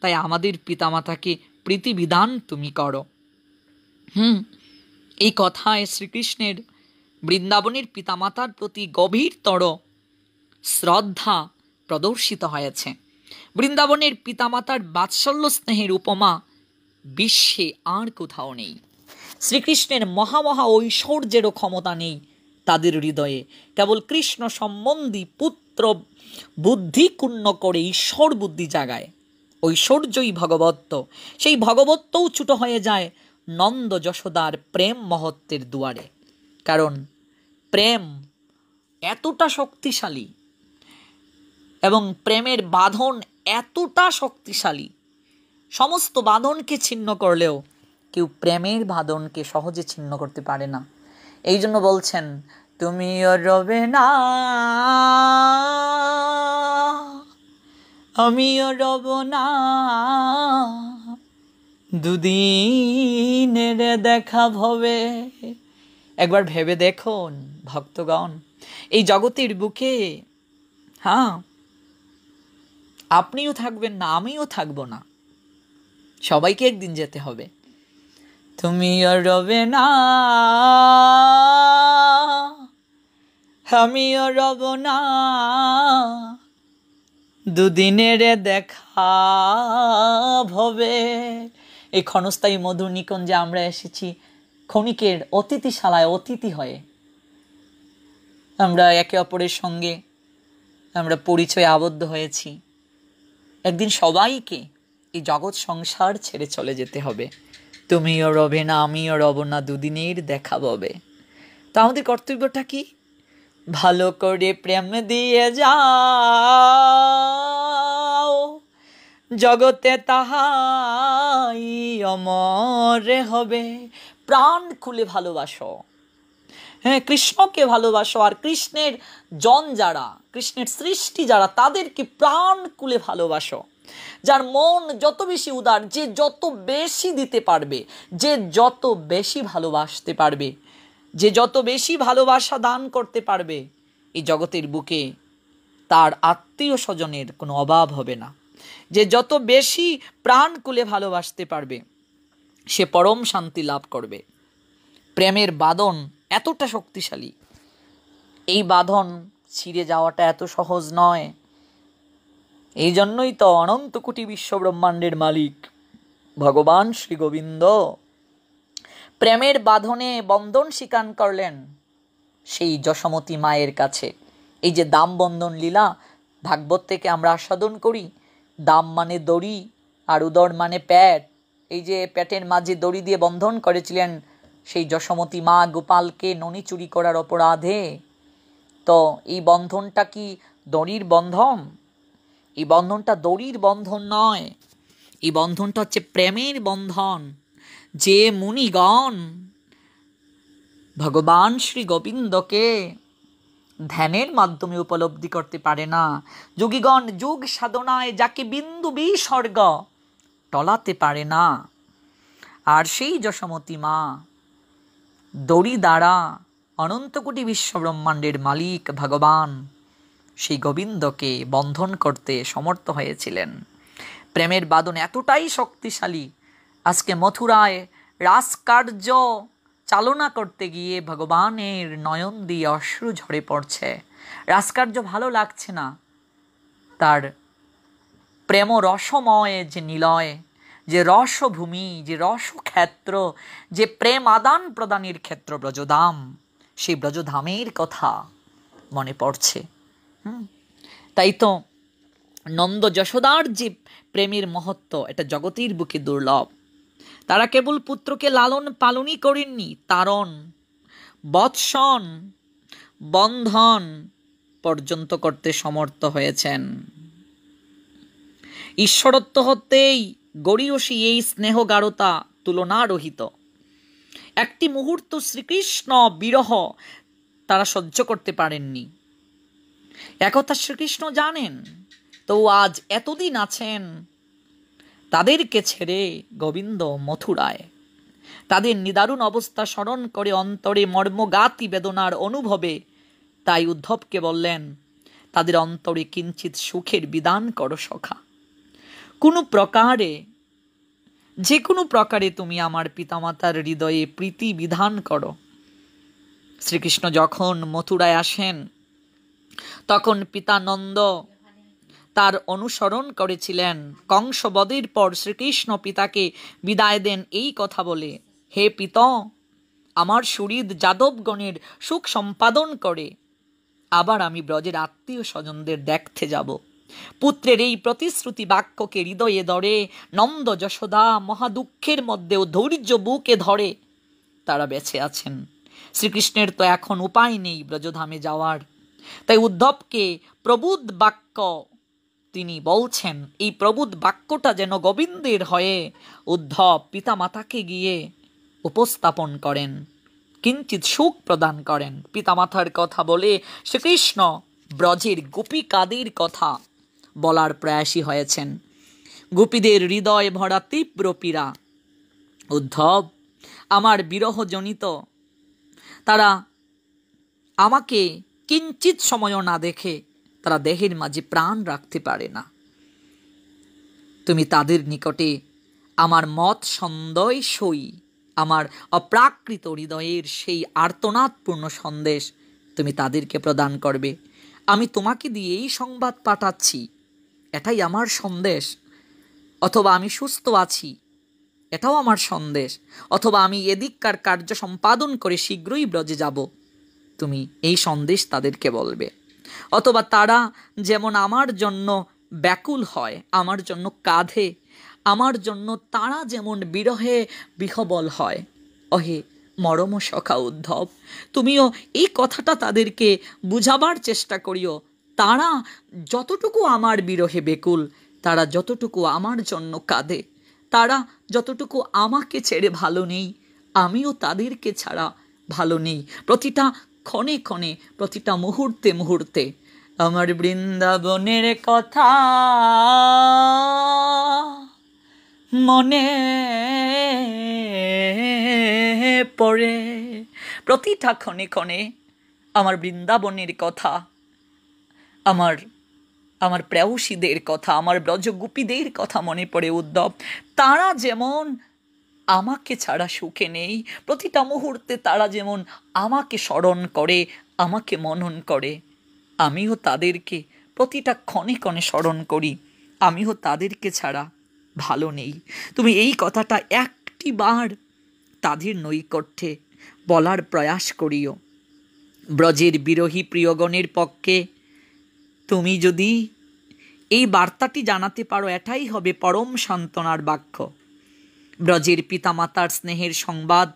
তাই আমাদের পিতামাতাকে প্রীতিবিধান তুমি করো হুম এই কথায় শ্রীকৃষ্ণের বৃন্দাবনের পিতামাতার প্রতি গভীরতর শ্রদ্ধা প্রদর্শিত হয়েছে বৃন্দাবনের পিতামাতার বাৎসল্য স্নেহের উপমা বিশ্বে আর কোথাও নেই শ্রীকৃষ্ণের মহামহা ঐশ্বর্যেরও ক্ষমতা নেই তাদের হৃদয়ে কেবল কৃষ্ণ সম্বন্ধী পুত্র বুদ্ধি কুণ্ণ করে ঈশ্বর বুদ্ধি জাগায় ঐশ্বর্যই ভগবত্ব সেই ভগবত্বও ছুটো হয়ে যায় নন্দ যশোদার প্রেম মহত্বের দুয়ারে কারণ প্রেম এতটা শক্তিশালী এবং প্রেমের বাঁধন এতটা শক্তিশালী সমস্ত বাঁধনকে ছিন্ন করলেও কেউ প্রেমের বাদনকে সহজে ছিন্ন করতে পারে না এই জন্য বলছেন তুমিও রবে না আমিও রব না দুদিনের দেখা ভবে একবার ভেবে দেখুন ভক্তগণ এই জগতের বুকে হ্যাঁ আপনিও থাকবেন না আমিও থাকবো না সবাইকে একদিন যেতে হবে তুমি আর রবে না আমিও রব না দুদিনের দেখা ভবে এই ক্ষণস্থায়ী মধুর নিকঞ্জে আমরা এসেছি ক্ষণিকের অতিথিশালায় অতিথি হয়ে আমরা একে অপরের সঙ্গে আমরা পরিচয় আবদ্ধ হয়েছি একদিন সবাইকে এই জগৎ সংসার ছেড়ে চলে যেতে হবে তুমিও রবে না আমিও রব না দুদিনের দেখা পাবে তো আমাদের কর্তব্যটা কি ভালো করে প্রেম দিয়ে যাও জগতে তাহাই অমর হবে প্রাণ খুলে ভালোবাসো হ্যাঁ কৃষ্ণকে ভালোবাসো আর কৃষ্ণের জন যারা কৃষ্ণের সৃষ্টি যারা তাদেরকে প্রাণ খুলে ভালোবাসো যার মন যত বেশি উদার যে যত বেশি দিতে পারবে যে যত বেশি ভালোবাসতে পারবে যে যত বেশি ভালোবাসা দান করতে পারবে এই জগতের বুকে তার আত্মীয় স্বজনের কোনো অভাব হবে না যে যত বেশি প্রাণ কুলে ভালোবাসতে পারবে সে পরম শান্তি লাভ করবে প্রেমের বাঁধন এতটা শক্তিশালী এই বাঁধন ছিঁড়ে যাওয়াটা এত সহজ নয় এই জন্যই তো অনন্ত কোটি বিশ্বব্রহ্মাণ্ডের মালিক ভগবান শ্রী গোবিন্দ প্রেমের বাঁধনে বন্ধন স্বীকার করলেন সেই যশমতী মায়ের কাছে এই যে দাম বন্ধন লীলা ভাগবত থেকে আমরা আস্বাদন করি দাম মানে দড়ি আর উদর মানে প্যাট এই যে প্যাটের মাঝে দড়ি দিয়ে বন্ধন করেছিলেন সেই যশমতী মা গোপালকে ননি চুরি করার অপরাধে তো এই বন্ধনটা কি দড়ির বন্ধন এই বন্ধনটা দড়ির বন্ধন নয় এই বন্ধনটা হচ্ছে প্রেমের বন্ধন যে মুনিগণ ভগবান শ্রী গোবিন্দকে ধ্যানের মাধ্যমে উপলব্ধি করতে পারে না যোগীগণ যোগ সাধনায় যাকে বিন্দু বিসর্গ টলাতে পারে না আর সেই যশমতী মা দড়ি দ্বারা অনন্তকোটি বিশ্বব্রহ্মাণ্ডের মালিক ভগবান সেই গোবিন্দকে বন্ধন করতে সমর্থ হয়েছিলেন প্রেমের বাদন এতটাই শক্তিশালী আজকে মথুরায় রাজকার্য চালনা করতে গিয়ে ভগবানের নয়ন দিয়ে অশ্রু ঝরে পড়ছে রাজকার্য ভালো লাগছে না তার প্রেম রসময় যে নিলয় যে রসভূমি যে রসক্ষেত্র যে প্রেম আদান প্রদানের ক্ষেত্র ব্রজধাম সেই ব্রজধামের কথা মনে পড়ছে তাই তো নন্দ যশোদার যে প্রেমের মহত্ব এটা জগতের বুকে দুর্লভ তারা কেবল পুত্রকে লালন পালনই করেননি তারণ বৎসন বন্ধন পর্যন্ত করতে সমর্থ হয়েছেন ঈশ্বরত্ব হতেই গড়িয়সী এই তুলনা তুলনারহিত একটি মুহূর্ত শ্রীকৃষ্ণ বিরহ তারা সহ্য করতে পারেননি একথা শ্রীকৃষ্ণ জানেন তো আজ এতদিন আছেন তাদেরকে ছেড়ে গোবিন্দ মথুরায় তাদের নিদারুণ অবস্থা স্মরণ করে অন্তরে মর্মগাতি বেদনার অনুভবে তাই উদ্ধবকে বললেন তাদের অন্তরে কিঞ্চিত সুখের বিধান করো সখা কোনো প্রকারে যে কোনো প্রকারে তুমি আমার পিতামাতার হৃদয়ে প্রীতি বিধান করো শ্রীকৃষ্ণ যখন মথুরায় আসেন তখন পিতানন্দ তার অনুসরণ করেছিলেন কংসবদের পর শ্রীকৃষ্ণ পিতাকে বিদায় দেন এই কথা বলে হে পিত আমার সুরিদ যাদবগণের সুখ সম্পাদন করে আবার আমি ব্রজের আত্মীয় স্বজনদের দেখতে যাব পুত্রের এই প্রতিশ্রুতি বাক্যকে হৃদয়ে দরে নন্দ যশোদা মহাদুঃখের মধ্যেও ধৈর্য বুকে ধরে তারা বেছে আছেন শ্রীকৃষ্ণের তো এখন উপায় নেই ব্রজধামে যাওয়ার তাই উদ্ধবকে প্রবুদ বাক্য তিনি বলছেন এই প্রবুদ বাক্যটা যেন গোবিন্দের হয়ে উদ্ধব পিতামাতাকে গিয়ে উপস্থাপন করেন কিঞ্চিত সুখ প্রদান করেন পিতামাতার কথা বলে শ্রীকৃষ্ণ ব্রজের গোপী কাদের কথা বলার প্রয়াসী হয়েছেন গোপীদের হৃদয় ভরা তীব্র পীড়া উদ্ধব আমার বিরহজনিত তারা আমাকে কিঞ্চিত সময়ও না দেখে তারা দেহের মাঝে প্রাণ রাখতে পারে না তুমি তাদের নিকটে আমার মত সন্দয় সই আমার অপ্রাকৃত হৃদয়ের সেই আর্তনাদপূর্ণ সন্দেশ তুমি তাদেরকে প্রদান করবে আমি তোমাকে দিয়ে এই সংবাদ পাঠাচ্ছি এটাই আমার সন্দেশ অথবা আমি সুস্থ আছি এটাও আমার সন্দেশ অথবা আমি এদিককার কার্য সম্পাদন করে শীঘ্রই ব্রজে যাব তুমি এই সন্দেশ তাদেরকে বলবে অথবা তারা যেমন আমার জন্য ব্যাকুল হয় আমার জন্য কাঁধে আমার জন্য তারা যেমন বিরহে বিহবল হয় অহে মরম সখা উদ্ধব তুমিও এই কথাটা তাদেরকে বুঝাবার চেষ্টা করিও তারা যতটুকু আমার বিরহে বেকুল তারা যতটুকু আমার জন্য কাঁদে তারা যতটুকু আমাকে ছেড়ে ভালো নেই আমিও তাদেরকে ছাড়া ভালো নেই প্রতিটা ক্ষণে ক্ষণে প্রতিটা মুহূর্তে মুহূর্তে আমার বৃন্দাবনের কথা মনে পড়ে প্রতিটা ক্ষণে ক্ষণে আমার বৃন্দাবনের কথা আমার আমার প্রেয়সীদের কথা আমার ব্রজগোপীদের কথা মনে পড়ে উদ্ধব তারা যেমন আমাকে ছাড়া সুখে নেই প্রতিটা মুহূর্তে তারা যেমন আমাকে স্মরণ করে আমাকে মনন করে আমিও তাদেরকে প্রতিটা ক্ষণে ক্ষণে স্মরণ করি আমিও তাদেরকে ছাড়া ভালো নেই তুমি এই কথাটা একটি বার তাদের নৈকট্যে বলার প্রয়াস করিও ব্রজের বিরোহী প্রিয়গণের পক্ষে তুমি যদি এই বার্তাটি জানাতে পারো এটাই হবে পরম সান্ত্বনার বাক্য ব্রজের পিতামাতার স্নেহের সংবাদ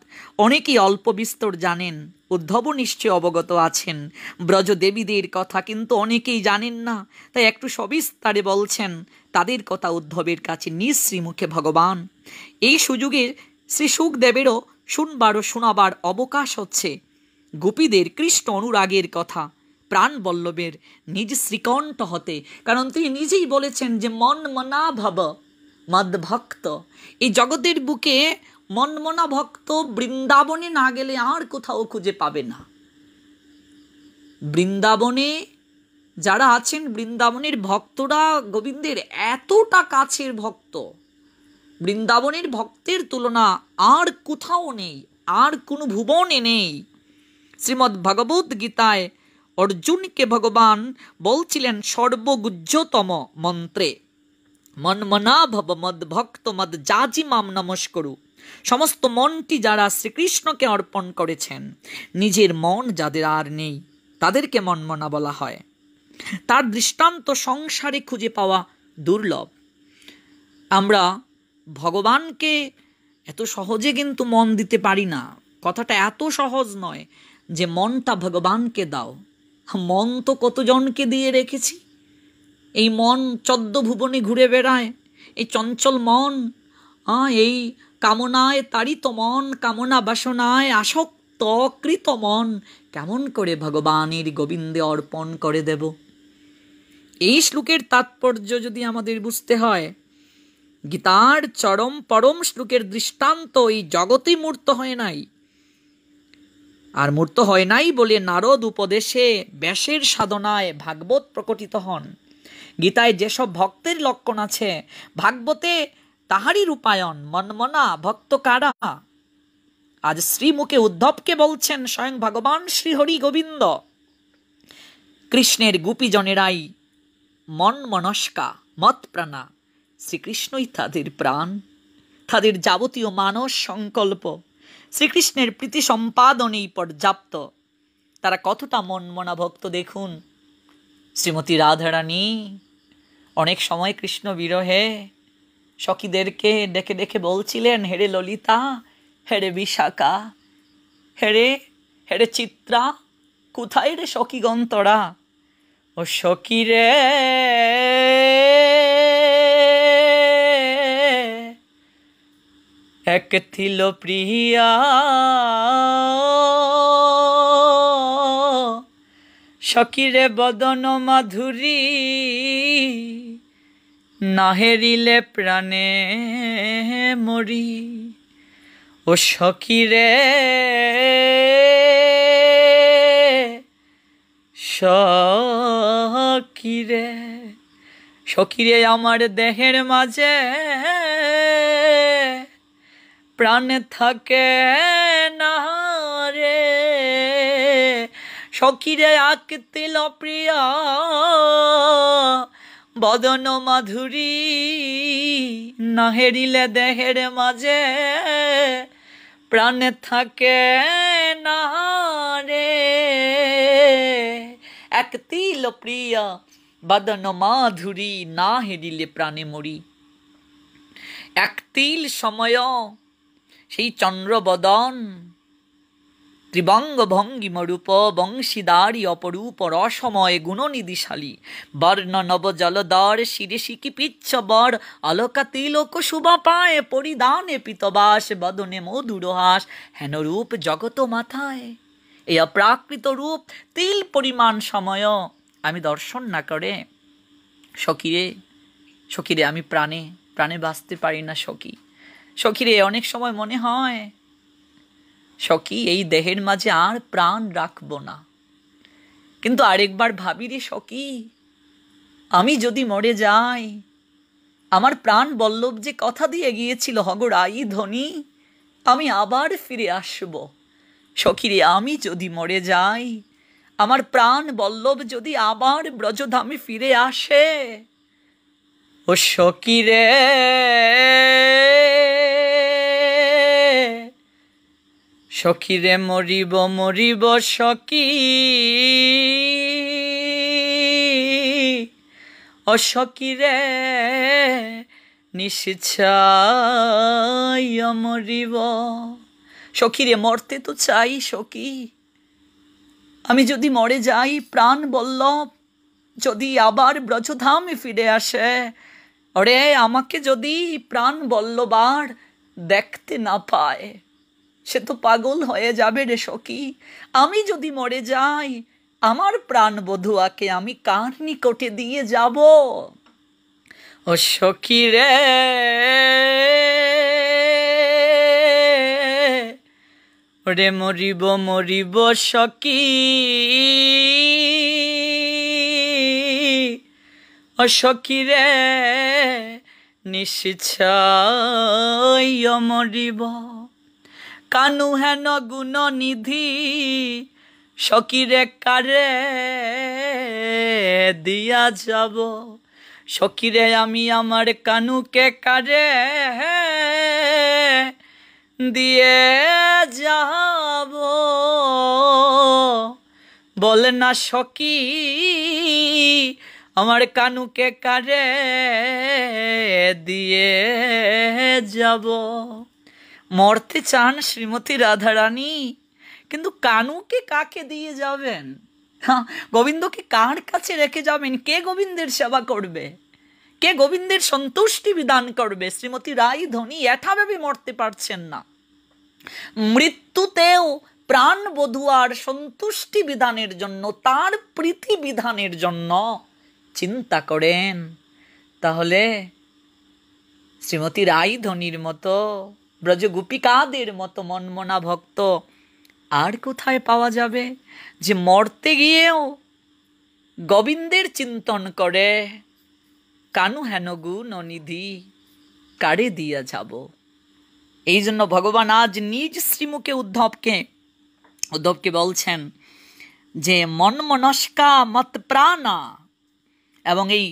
অনেকেই অল্প বিস্তর জানেন উদ্ধব নিশ্চয় অবগত আছেন ব্রজ দেবীদের কথা কিন্তু অনেকেই জানেন না তাই একটু সবিস্তারে বলছেন তাদের কথা উদ্ধবের কাছে নিঃশ্রীমুখে ভগবান এই সুযোগে শ্রী সুখদেবেরও শুনবার ও শোনাবার অবকাশ হচ্ছে গোপীদের কৃষ্ণ অনুরাগের কথা বল্লবের নিজ শ্রীকণ্ঠ হতে কারণ তিনি নিজেই বলেছেন যে মন মনা ভব মদভক্ত এই জগতের বুকে মনমনা ভক্ত বৃন্দাবনে না গেলে আর কোথাও খুঁজে পাবে না বৃন্দাবনে যারা আছেন বৃন্দাবনের ভক্তরা গোবিন্দের এতটা কাছের ভক্ত বৃন্দাবনের ভক্তের তুলনা আর কোথাও নেই আর কোনো ভুবনে নেই শ্রীমদ ভগবত গীতায় অর্জুনকে ভগবান বলছিলেন সর্বগুজ্জতম মন্ত্রে মনমনা ভব মদ ভক্ত মাম নমস্করু সমস্ত মনটি যারা শ্রীকৃষ্ণকে অর্পণ করেছেন নিজের মন যাদের আর নেই তাদেরকে মনমনা বলা হয় তার দৃষ্টান্ত সংসারে খুঁজে পাওয়া দুর্লভ আমরা ভগবানকে এত সহজে কিন্তু মন দিতে পারি না কথাটা এত সহজ নয় যে মনটা ভগবানকে দাও মন তো কতজনকে দিয়ে রেখেছি এই মন চদ্দ ভুবনে ঘুরে বেড়ায় এই চঞ্চল মন এই কামনায় তাড়িত মন কামনা বাসনায় আসক্ত কৃত মন কেমন করে ভগবানের গোবিন্দে অর্পণ করে দেব এই শ্লোকের তাৎপর্য যদি আমাদের বুঝতে হয় গীতার চরম পরম শ্লোকের দৃষ্টান্ত এই জগতে মূর্ত হয় নাই আর মূর্ত হয় নাই বলে নারদ উপদেশে ব্যাসের সাধনায় ভাগবত প্রকটিত হন গীতায় যেসব ভক্তের লক্ষণ আছে ভাগবতে তাহারই রূপায়ণ মনমনা ভক্ত কারা আজ শ্রীমুখে উদ্ধবকে বলছেন স্বয়ং ভগবান শ্রীহরি গোবিন্দ কৃষ্ণের গুপীজনেরাই মন মনস্কা প্রাণা শ্রীকৃষ্ণই তাদের প্রাণ তাদের যাবতীয় মানস সংকল্প শ্রীকৃষ্ণের প্রীতি সম্পাদনেই পর্যাপ্ত তারা কতটা মনমনা ভক্ত দেখুন শ্রীমতী রাধারানী অনেক সময় কৃষ্ণ বিরহে সখীদেরকে ডেকে ডেকে বলছিলেন হেরে ললিতা হেরে বিশাখা হেরে হেরে চিত্রা কোথায় রে সখী গন্তরা ও সখী রে এক থিল প্রিয়া রে বদন মাধুরী নাহেরিলে প্রাণে মরি ও সখিরে সকিরে সখিরে আমার দেহের মাঝে প্রাণ থাকে না রে সখিরে আঁকতিল প্রিয় বদন মাধুরী হেরিলে দেহের মাঝে প্রাণে থাকে না রে এক তিল প্রিয়া বদন মাধুরী না হেরিলে প্রাণে মরি এক তিল সময় সেই চন্দ্রবদন ত্রিবঙ্গভঙ্গিমরূপ বংশীদারি অপরূপ রসময় গুণনিধিশালী বর্ণ পিচ্ছ বর আলোকা তিলক শুভা পায় পরিদানে পিতবাস বদনে মধুরহাস হেনরূপ জগত মাথায় এ অপ্রাকৃত রূপ তিল পরিমাণ সময় আমি দর্শন না করে সখিরে সখিরে আমি প্রাণে প্রাণে বাঁচতে পারি না সখী সখিরে অনেক সময় মনে হয় সখী এই দেহের মাঝে আর প্রাণ রাখব না কিন্তু আরেকবার ভাবি রে সখী আমি যদি মরে যাই আমার প্রাণ বল্লভ যে কথা দিয়ে গিয়েছিল হগরাই ধনী আমি আবার ফিরে আসব রে আমি যদি মরে যাই আমার প্রাণ বল্লভ যদি আবার ব্রজধামে ফিরে আসে ও রে সখীরে মরিব মরিব সখী অসখীরে নিশিছাই মরিব সখীরে মরতে তো চাই সখী আমি যদি মরে যাই প্রাণ বলল যদি আবার ব্রজধামে ফিরে আসে ওরে আমাকে যদি প্রাণ বল্লবার দেখতে না পায় সে তো পাগল হয়ে যাবে রে সখী আমি যদি মরে যাই আমার প্রাণ বধুয়াকে আমি কার নিকটে দিয়ে যাব ও সখী রে ওরে মরিব মরিব সখী ও সখী রে নিশ্চয় মরিব কানু হেন গুণ নিধি সকিরে কারে দিয়া যাব সকিরে আমি আমার কানুকে কারে দিয়ে যাব বলে না সকি আমার কানুকে কারে দিয়ে যাব মরতে চান শ্রীমতী রাধারানী কিন্তু কানুকে কাকে দিয়ে যাবেন গোবিন্দকে কার কাছে রেখে যাবেন কে গোবিন্দের সেবা করবে কে গোবিন্দের সন্তুষ্টি বিধান করবে শ্রীমতী রায় ধনী এঠাভাবে মরতে পারছেন না মৃত্যুতেও প্রাণ বধুয়ার সন্তুষ্টি বিধানের জন্য তার প্রীতি বিধানের জন্য চিন্তা করেন তাহলে শ্রীমতী রায় ধনির মতো ব্রজ গোপিকাদের মতো মনমনা ভক্ত আর কোথায় পাওয়া যাবে যে মরতে গিয়েও গোবিন্দের চিন্তন করে কানু হেন গুণ নিধি কারে দিয়া যাব এই জন্য ভগবান আজ নিজ শ্রীমুখে উদ্ধবকে উদ্ধবকে বলছেন যে মনমনস্কা মত প্রাণা এবং এই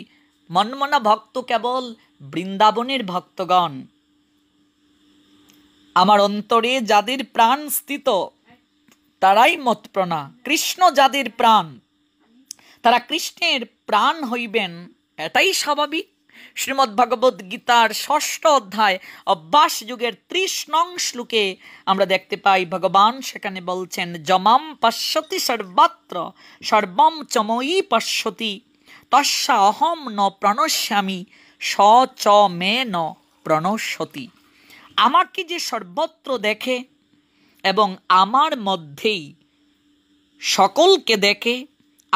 মনমনা ভক্ত কেবল বৃন্দাবনের ভক্তগণ আমার অন্তরে যাদের প্রাণ স্থিত তারাই মতপ্রণা কৃষ্ণ যাদের প্রাণ তারা কৃষ্ণের প্রাণ হইবেন এটাই স্বাভাবিক শ্রীমদ্ ভগবত গীতার ষষ্ঠ অধ্যায় অভ্যাস যুগের ত্রিশ নং শ্লোকে আমরা দেখতে পাই ভগবান সেখানে বলছেন জমাম পশ্যতি সর্বত্র সর্বম চময়ী পশ্যতি তস্যা অহম ন প্রণস্যামি স চ মে ন প্রণস্যতি আমাকে যে সর্বত্র দেখে এবং আমার মধ্যেই সকলকে দেখে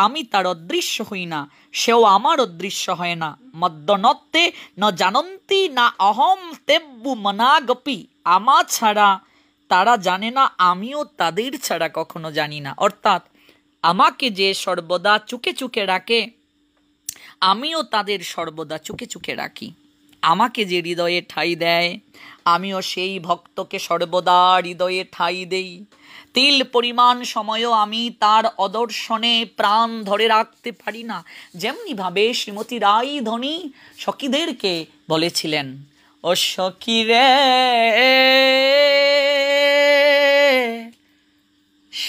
আমি তার অদৃশ্য হই না সেও আমার অদৃশ্য হয় না মদ্যনত্তে ন জানন্তি না অহম তেব্বু মনাগপি আমা ছাড়া তারা জানে না আমিও তাদের ছাড়া কখনো জানি না অর্থাৎ আমাকে যে সর্বদা চুকে চুকে রাখে আমিও তাদের সর্বদা চুকে চুকে রাখি আমাকে যে হৃদয়ে ঠাঁই দেয় আমিও সেই ভক্তকে সর্বদা হৃদয়ে ঠাঁই দেই তিল পরিমাণ সময়ও আমি তার অদর্শনে প্রাণ ধরে রাখতে পারি না যেমনিভাবে শ্রীমতী রাই ধনী সখীদেরকে বলেছিলেন ও সখী রে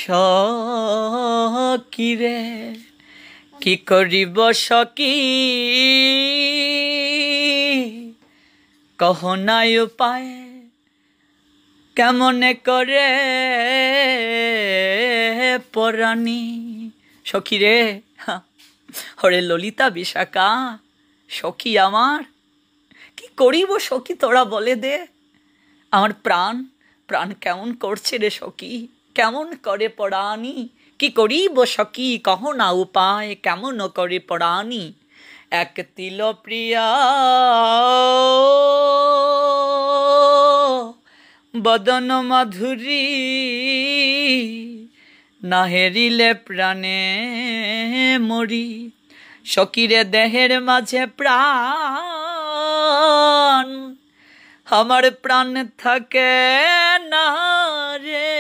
সখী রে কি করিব সখী কহ নাই উপায় কেমনে করে পরাণী সখী রে হরে ললিতা বিশাখা সখী আমার কি করিব সখী তোরা বলে দে আমার প্রাণ প্রাণ কেমন করছে রে সখী কেমন করে পড়ানি কি করিব সখী কহ না উপায় কেমন করে পড়ানি এক তিল প্রিয়া বদন মাধুরী না হেরিলে প্রাণে মরি সকিরে দেহের মাঝে প্রাণ আমার প্রাণ থাকে না রে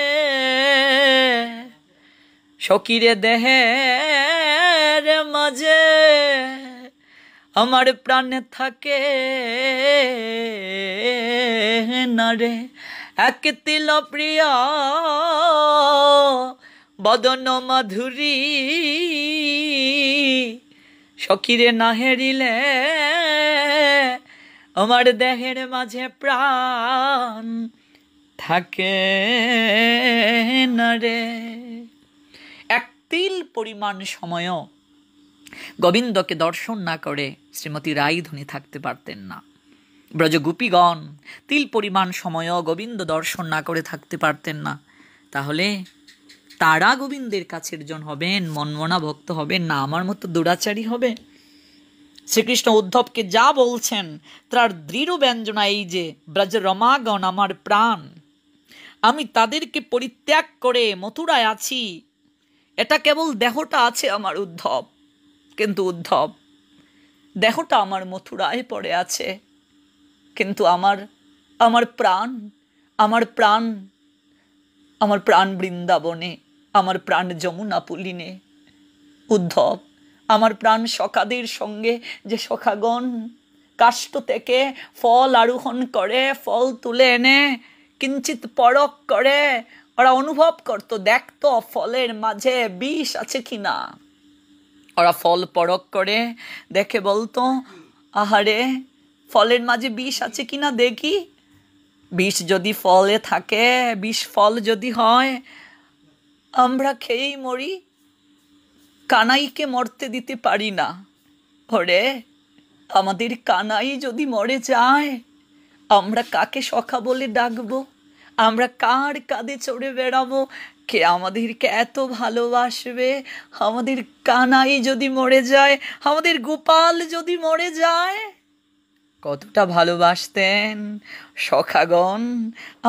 সকিরে দেহের মাঝে আমার প্রাণে থাকে না রে এক তিল প্রিয়া বদন মাধুরী সখিরে না হেরিলে আমার দেহের মাঝে প্রাণ থাকে না রে এক তিল পরিমাণ সময় গোবিন্দকে দর্শন না করে শ্রীমতী রায়ধনী থাকতে পারতেন না ব্রজগোপীগণ তিল পরিমাণ সময়ও গোবিন্দ দর্শন না করে থাকতে পারতেন না তাহলে তারা গোবিন্দের কাছের জন হবেন মনমনা ভক্ত হবেন না আমার মতো দুরাচারী হবে শ্রীকৃষ্ণ উদ্ধবকে যা বলছেন তার দৃঢ় ব্যঞ্জনা এই যে ব্রজ রমাগণ আমার প্রাণ আমি তাদেরকে পরিত্যাগ করে মথুরায় আছি এটা কেবল দেহটা আছে আমার উদ্ধব কিন্তু উদ্ধব দেহটা আমার মথুরায় পড়ে আছে কিন্তু আমার আমার প্রাণ আমার প্রাণ আমার প্রাণ বৃন্দাবনে আমার প্রাণ যমুনা পুলিনে উদ্ধব আমার প্রাণ সখাদের সঙ্গে যে সখাগণ কাষ্ট থেকে ফল আরোহণ করে ফল তুলে এনে কিঞ্চিত পরক করে ওরা অনুভব করতো দেখতো ফলের মাঝে বিষ আছে কিনা ওরা ফল পরক করে দেখে বলতো আহারে ফলের মাঝে বিষ আছে কি না দেখি বিষ যদি ফলে থাকে বিষ ফল যদি হয় আমরা খেয়েই মরি কানাইকে মরতে দিতে পারি না ওরে আমাদের কানাই যদি মরে যায় আমরা কাকে সখা বলে ডাকবো আমরা কার কাঁধে চড়ে বেড়াবো কে আমাদেরকে এত ভালোবাসবে আমাদের কানাই যদি মরে যায় আমাদের গোপাল যদি মরে যায় কতটা ভালোবাসতেন সখাগণ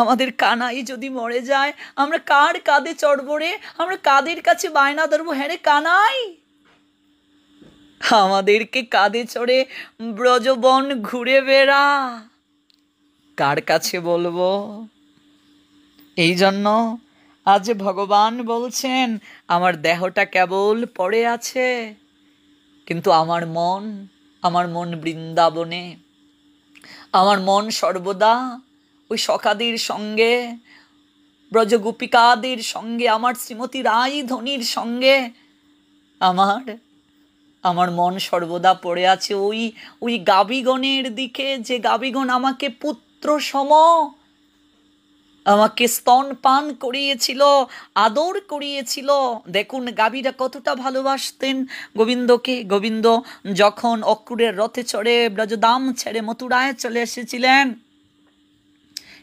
আমাদের কানাই যদি মরে যায় আমরা কার কাঁধে চড়বো রে আমরা কাদের কাছে বায়না ধরবো হ্যাঁ রে কানাই আমাদেরকে কাঁধে চড়ে ব্রজবন ঘুরে বেড়া কার কাছে বলবো এই জন্য আজ ভগবান বলছেন আমার দেহটা কেবল পড়ে আছে কিন্তু আমার মন আমার মন বৃন্দাবনে আমার মন সর্বদা ওই সকাদির সঙ্গে ব্রজগোপিকাদের সঙ্গে আমার শ্রীমতী রায় ধনির সঙ্গে আমার আমার মন সর্বদা পড়ে আছে ওই ওই গাবিগণের দিকে যে গাবিগণ আমাকে পুত্র সম আমাকে স্তন পান করিয়েছিল আদর করিয়েছিল দেখুন গাভীরা কতটা ভালোবাসতেন গোবিন্দকে গোবিন্দ যখন অক্রুরের রথে চড়ে ব্রজদাম ছেড়ে মথুরায় চলে এসেছিলেন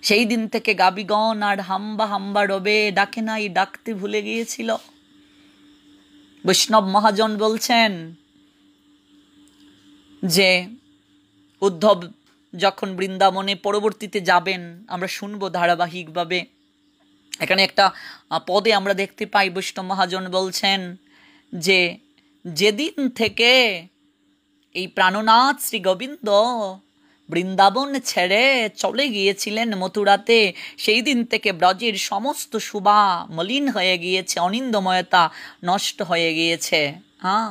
সেই দিন থেকে গাবিগণ আর হাম্বা হাম্বা রবে ডাকে নাই ডাকতে ভুলে গিয়েছিল বৈষ্ণব মহাজন বলছেন যে উদ্ধব যখন বৃন্দাবনে পরবর্তীতে যাবেন আমরা শুনব ধারাবাহিকভাবে এখানে একটা পদে আমরা দেখতে পাই বৈষ্ণব মহাজন বলছেন যে যেদিন থেকে এই প্রাণনাথ শ্রী গোবিন্দ বৃন্দাবন ছেড়ে চলে গিয়েছিলেন মথুরাতে সেই দিন থেকে ব্রজের সমস্ত শুভা মলিন হয়ে গিয়েছে অনিন্দময়তা নষ্ট হয়ে গিয়েছে হ্যাঁ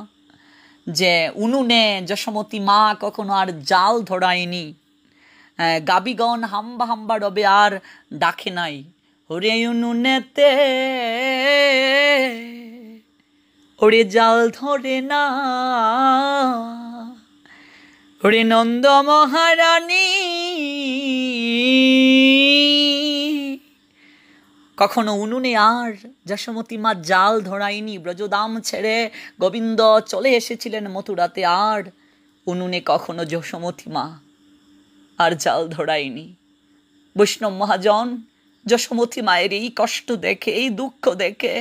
যে উনুনে যশমতী মা কখনো আর জাল ধরায়নি হ্যাঁ, গাবিগণ হাম্বা হাম্বা রবে আর ডাকে নাই ওরে উনুনেতে ওরে জাল ধরে না ওরে নন্দ মহারানী কখনো উনুনে আর যশোমতী মা জাল ধরায়নি ব্রজদাম ছেড়ে গোবিন্দ চলে এসেছিলেন মথুরাতে আর উনুনে কখনো যশোমতী মা আর জাল ধরায়নি বৈষ্ণব মহাজন যশোমতী মায়ের এই কষ্ট দেখে এই দুঃখ দেখে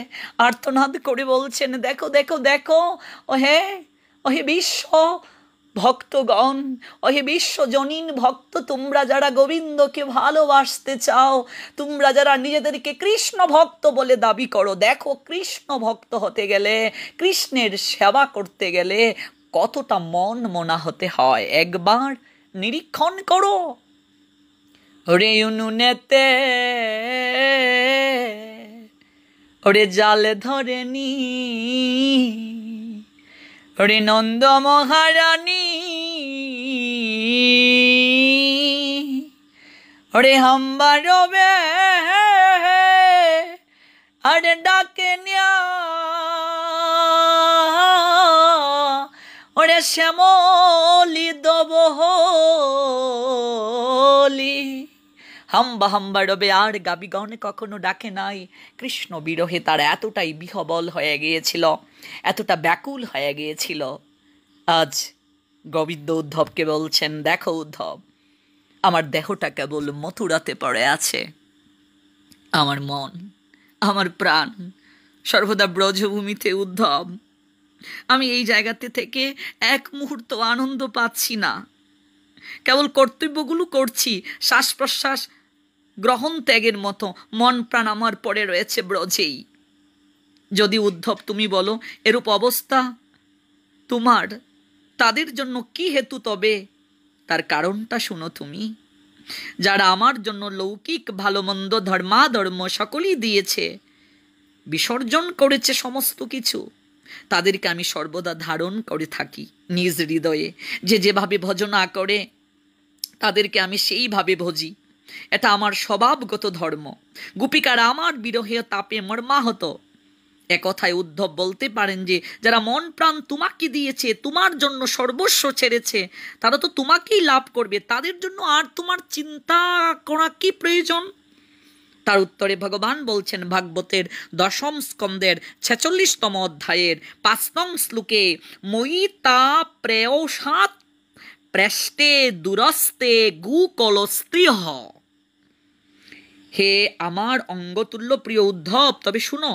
আর্তনাদ করে বলছেন দেখো দেখো দেখো ওহে ওহে বিশ্ব ভক্তগণ অহে বিশ্বজনীন ভক্ত তোমরা যারা গোবিন্দকে ভালোবাসতে চাও তোমরা যারা নিজেদেরকে কৃষ্ণ ভক্ত বলে দাবি করো দেখো কৃষ্ণ ভক্ত হতে গেলে কৃষ্ণের সেবা করতে গেলে কতটা মন মনা হতে হয় একবার নিরীক্ষণ করো ওরে নেতে ওরে জালে ধরে নি ওরে নন্দ মহারানী ওরে হাম্বার বে আরে ডাকে নিয়া ওরে শ্যামলি দবহলি হাম্বা হাম্বা রবে আর গাবিগণ কখনো ডাকে নাই কৃষ্ণ বিরহে তার এতটাই বিহবল হয়ে গিয়েছিল এতটা ব্যাকুল হয়ে গিয়েছিল আজ গোবিন্দ উদ্ধবকে বলছেন দেখো উদ্ধব আমার দেহটা কেবল মথুরাতে পড়ে আছে আমার মন আমার প্রাণ সর্বদা ব্রজভূমিতে উদ্ধব আমি এই জায়গাতে থেকে এক মুহূর্ত আনন্দ পাচ্ছি না কেবল কর্তব্যগুলো করছি শ্বাস প্রশ্বাস গ্রহণ ত্যাগের মতো মন প্রাণ আমার পরে রয়েছে ব্রজেই যদি উদ্ধব তুমি বলো এরূপ অবস্থা তোমার তাদের জন্য কি হেতু তবে তার কারণটা শুনো তুমি যারা আমার জন্য লৌকিক ভালো মন্দ ধর্মাধর্ম সকলেই দিয়েছে বিসর্জন করেছে সমস্ত কিছু তাদেরকে আমি সর্বদা ধারণ করে থাকি নিজ হৃদয়ে যে যেভাবে ভজনা করে তাদেরকে আমি সেইভাবে ভজি এটা আমার স্বভাবগত ধর্ম গোপিকার আমার বিরহে তাপে মর্মাহত একথায় উদ্ধব বলতে পারেন যে যারা মন প্রাণ তোমাকে দিয়েছে তোমার জন্য সর্বস্ব ছেড়েছে তারা তো তোমাকেই লাভ করবে তাদের জন্য আর তোমার চিন্তা করা কি প্রয়োজন তার উত্তরে ভগবান বলছেন ভাগবতের দশম স্কন্দের ছেচল্লিশতম অধ্যায়ের পাঁচ নং শ্লোকে মই তা প্রেয়সাত প্রেষ্টে দূরস্তে গুকলস্ত্রীহ হে আমার অঙ্গতুল্য প্রিয় উদ্ধব তবে শুনো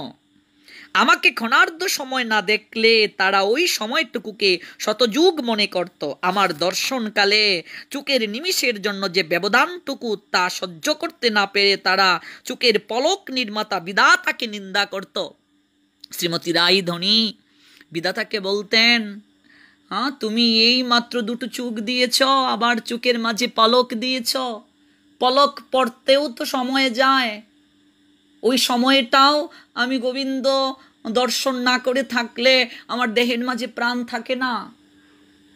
আমাকে ক্ষণার্ধ সময় না দেখলে তারা ওই সময়টুকুকে শতযুগ মনে করত আমার দর্শনকালে চুকের নিমিষের জন্য যে ব্যবধানটুকু তা সহ্য করতে না পেরে তারা চুকের পলক নির্মাতা বিদাতাকে নিন্দা করত শ্রীমতী রায় ধনী বিদাতাকে বলতেন হ্যাঁ তুমি এই মাত্র দুটো চুক দিয়েছ আবার চুকের মাঝে পলক দিয়েছ পলক পড়তেও তো সময় যায় ওই সময়টাও আমি গোবিন্দ দর্শন না করে থাকলে আমার দেহের মাঝে প্রাণ থাকে না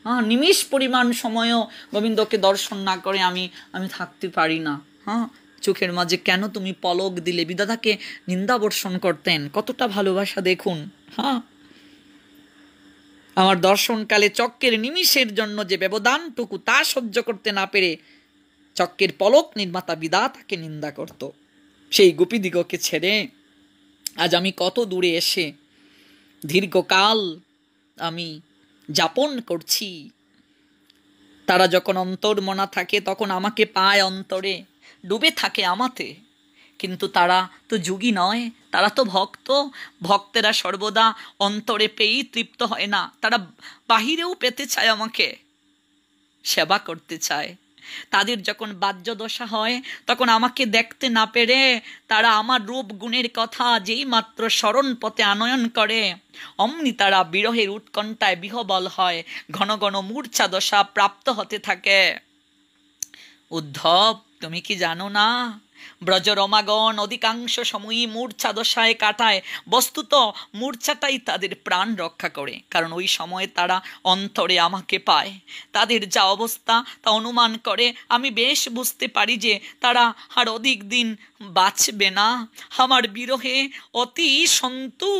হ্যাঁ নিমিষ পরিমাণ সময়ও গোবিন্দকে দর্শন না করে আমি আমি থাকতে পারি না হ্যাঁ চোখের মাঝে কেন তুমি পলক দিলে বিদাদাকে নিন্দা বর্ষণ করতেন কতটা ভালোবাসা দেখুন হ্যাঁ আমার দর্শনকালে চক্রের নিমিষের জন্য যে ব্যবধানটুকু তা সহ্য করতে না পেরে চক্রের পলক নির্মাতা বিদা তাকে নিন্দা করতো সেই গোপীদিগকে ছেড়ে আজ আমি কত দূরে এসে দীর্ঘকাল আমি যাপন করছি তারা যখন মনা থাকে তখন আমাকে পায় অন্তরে ডুবে থাকে আমাতে কিন্তু তারা তো যুগী নয় তারা তো ভক্ত ভক্তেরা সর্বদা অন্তরে পেয়েই তৃপ্ত হয় না তারা বাহিরেও পেতে চায় আমাকে সেবা করতে চায় তাদের যখন বাহ্য দশা হয় তখন আমাকে দেখতে না পেরে তারা আমার রূপ গুণের কথা যেই মাত্র স্মরণ পথে আনয়ন করে অমনি তারা বিরহের উৎকণ্ঠায় বিহবল হয় ঘন ঘন মূর্ছা দশা প্রাপ্ত হতে থাকে উদ্ধব তুমি কি জানো না ব্রজরমাগণ অধিকাংশ সময়ই মূর্ছা দশায় কাটায় বস্তুত মূর্ছাটাই তাদের প্রাণ রক্ষা করে কারণ ওই সময়ে তারা অন্তরে আমাকে পায় তাদের যা অবস্থা তা অনুমান করে আমি বেশ বুঝতে পারি যে তারা আর অধিক দিন বাঁচবে না আমার বিরহে অতি সন্তু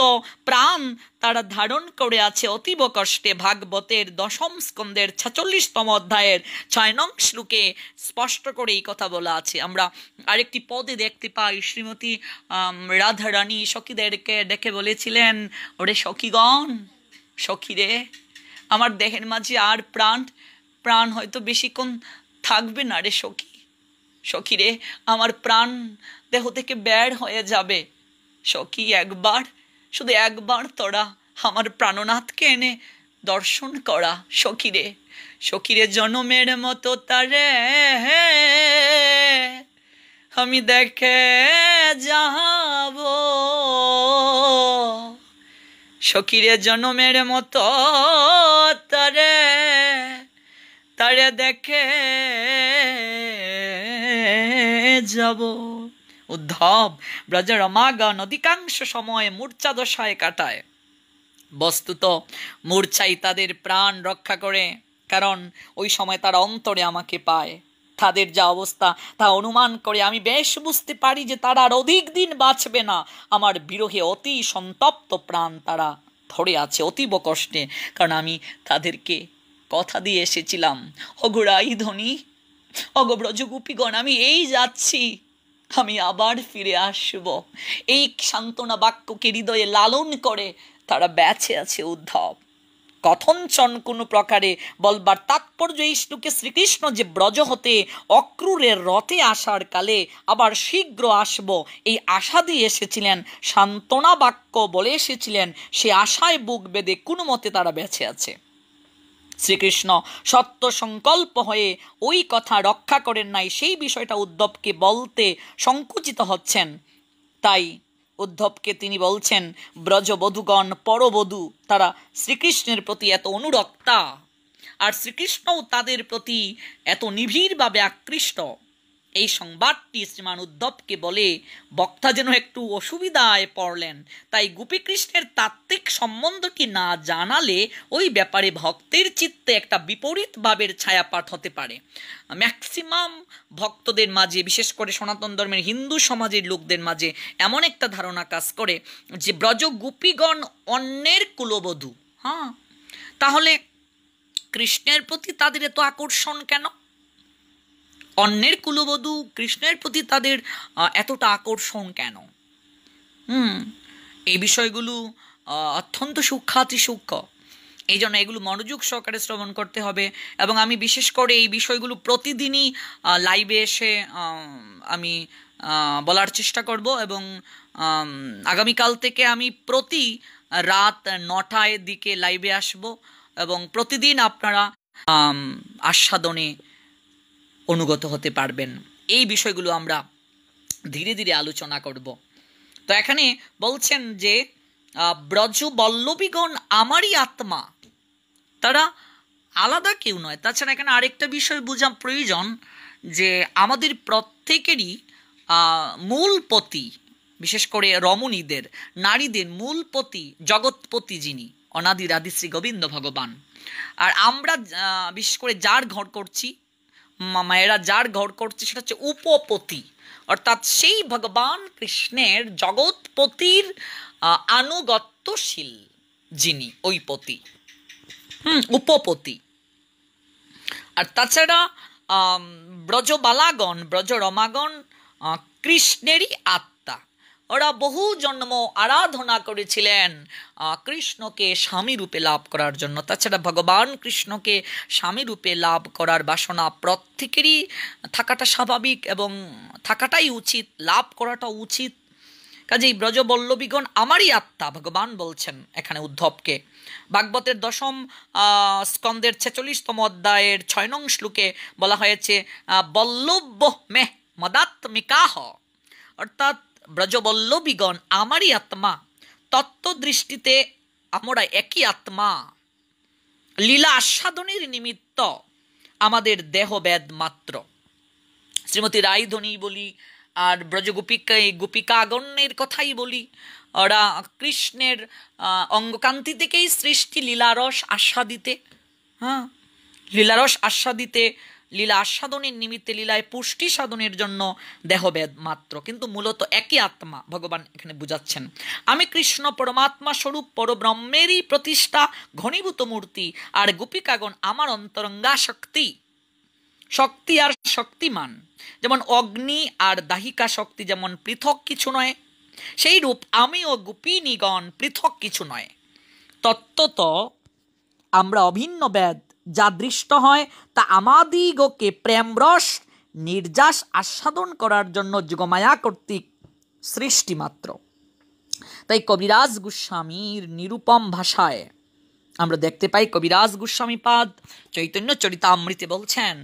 মুক্ত প্রাণ তারা ধারণ করে আছে অতীব কষ্টে ভাগবতের দশম স্কন্দের ছাচল্লিশতম অধ্যায়ের ছয় নং শ্লোকে স্পষ্ট করে এই কথা বলা আছে আমরা আরেকটি পদে দেখতে পাই শ্রীমতী রাধারানী সখীদেরকে ডেকে বলেছিলেন ওরে সখীগণ সখীরে আমার দেহের মাঝে আর প্রাণ প্রাণ হয়তো বেশিক্ষণ থাকবে না রে সখী সখী রে আমার প্রাণ দেহ থেকে বের হয়ে যাবে সখী একবার শুধু একবার তোরা আমার প্রাণনাথকে এনে দর্শন করা সকিরে সকিরে জনমের মতো তারে আমি দেখে যাব সকিরে জনমের মতো তারে তারে দেখে যাব উদ্ধব ব্রজরমাগণ অধিকাংশ সময়ে মূর্ছা দশায় কাটায় বস্তুত মূর্ছাই তাদের প্রাণ রক্ষা করে কারণ ওই সময় তারা অন্তরে আমাকে পায় তাদের যা অবস্থা তা অনুমান করে আমি বেশ বুঝতে পারি যে তারা আর অধিক দিন বাঁচবে না আমার বিরহে অতি সন্তপ্ত প্রাণ তারা ধরে আছে অতীব কষ্টে কারণ আমি তাদেরকে কথা দিয়ে এসেছিলাম অগোড়াই ধনী অগব্রজগোপীগণ আমি এই যাচ্ছি আমি আবার ফিরে আসব এই সান্ত্বনা বাক্যকে হৃদয়ে লালন করে তারা বেছে আছে উদ্ধব চন কোনো প্রকারে বলবার তাৎপর্য এই শ্লোকে শ্রীকৃষ্ণ যে ব্রজ হতে অক্রূরের রথে আসার কালে আবার শীঘ্র আসব এই আশা দিয়ে এসেছিলেন সান্ত্বনা বাক্য বলে এসেছিলেন সে আশায় বুক বেঁধে কোনো মতে তারা বেছে আছে শ্রীকৃষ্ণ সত্য সংকল্প হয়ে ওই কথা রক্ষা করেন নাই সেই বিষয়টা উদ্ধবকে বলতে সংকুচিত হচ্ছেন তাই উদ্ধবকে তিনি বলছেন ব্রজবধূগণ পরবধূ তারা শ্রীকৃষ্ণের প্রতি এত অনুরক্তা আর শ্রীকৃষ্ণও তাদের প্রতি এত নিবিড়ভাবে আকৃষ্ট এই সংবাদটি শ্রীমান উদ্ধবকে বলে বক্তা যেন একটু অসুবিধায় পড়লেন তাই গোপীকৃষ্ণের তাত্ত্বিক সম্বন্ধটি না জানালে ওই ব্যাপারে ভক্তের চিত্তে একটা বিপরীত ভাবের ছায়াপাত হতে পারে ম্যাক্সিমাম ভক্তদের মাঝে বিশেষ করে সনাতন ধর্মের হিন্দু সমাজের লোকদের মাঝে এমন একটা ধারণা কাজ করে যে ব্রজ গোপীগণ অন্যের কুলবধূ হ্যাঁ তাহলে কৃষ্ণের প্রতি তাদের এত আকর্ষণ কেন অন্যের কুলবধূ কৃষ্ণের প্রতি তাদের এতটা আকর্ষণ কেন হুম এই বিষয়গুলো অত্যন্ত সূক্ষাতি সূক্ষ্ম এই জন্য এগুলো মনোযোগ সহকারে শ্রবণ করতে হবে এবং আমি বিশেষ করে এই বিষয়গুলো প্রতিদিনই লাইভে এসে আমি বলার চেষ্টা করব এবং আগামীকাল থেকে আমি প্রতি রাত নটায় দিকে লাইভে আসব এবং প্রতিদিন আপনারা আস্বাদনে অনুগত হতে পারবেন এই বিষয়গুলো আমরা ধীরে ধীরে আলোচনা করব তো এখানে বলছেন যে ব্রজ বল্লবীগণ আমারই আত্মা তারা আলাদা কেউ নয় তাছাড়া এখানে আরেকটা বিষয় বোঝা প্রয়োজন যে আমাদের প্রত্যেকেরই মূল পতি বিশেষ করে রমণীদের নারীদের মূল পতি জগৎপতি যিনি অনাদি রাধি শ্রী গোবিন্দ ভগবান আর আমরা বিশেষ করে যার ঘর করছি মায়েরা যার ঘর করছে সেটা হচ্ছে উপপতি অর্থাৎ সেই ভগবান কৃষ্ণের জগৎপতির আনুগত্যশীল যিনি ওই পতি হুম উপপতি আর তাছাড়া ব্রজবালাগণ ব্রজরমাগণ কৃষ্ণেরই আত্ম ওরা বহু জন্ম আরাধনা করেছিলেন কৃষ্ণকে স্বামী রূপে লাভ করার জন্য তাছাড়া ভগবান কৃষ্ণকে স্বামী রূপে লাভ করার বাসনা প্রত্যেকেরই থাকাটা স্বাভাবিক এবং থাকাটাই উচিত লাভ করাটা উচিত কাজেই ব্রজবল্লভীগণ আমারই আত্মা ভগবান বলছেন এখানে উদ্ধবকে ভাগবতের দশম স্কন্দের ছেচল্লিশতম অধ্যায়ের ছয় নং শ্লোকে বলা হয়েছে বল্লব্য মেহ মদাত্মিকাহ অর্থাৎ ব্রজবল্লবীগণ আমারই আত্মা তত্ত্ব দৃষ্টিতে আমরা একই আত্মা লীলা আস্বাদনের নিমিত্ত আমাদের দেহ ব্যাদ মাত্র শ্রীমতী রায়ধনী বলি আর ব্রজগোপিকা এই গোপিকাগণ্যের কথাই বলি ওরা কৃষ্ণের অঙ্গকান্তি থেকেই সৃষ্টি লীলারস আস্বাদিতে হ্যাঁ লীলারস আস্বাদিতে লীলা আস্বাদনের নিমিত্তে লীলায় পুষ্টি সাধনের জন্য দেহভেদ মাত্র কিন্তু মূলত একই আত্মা ভগবান এখানে বুঝাচ্ছেন আমি কৃষ্ণ পরমাত্মা স্বরূপ পরব্রহ্মেরই প্রতিষ্ঠা ঘনীভূত মূর্তি আর গোপিকাগণ আমার অন্তরঙ্গা শক্তি শক্তি আর শক্তিমান যেমন অগ্নি আর দাহিকা শক্তি যেমন পৃথক কিছু নয় সেই রূপ আমি ও গোপিনীগণ পৃথক কিছু নয় তত্ত্বত আমরা অভিন্ন বেদ যা দৃষ্ট হয় তা আমাদিগকে প্রেমরস নির্যাস আস্বাদন করার জন্য যুগমায়া কর্তৃক সৃষ্টি মাত্র তাই কবিরাজ গোস্বামীর নিরুপম ভাষায় আমরা দেখতে পাই কবিরাজ গোস্বামী পাদ চৈতন্য চরিতামৃতে বলছেন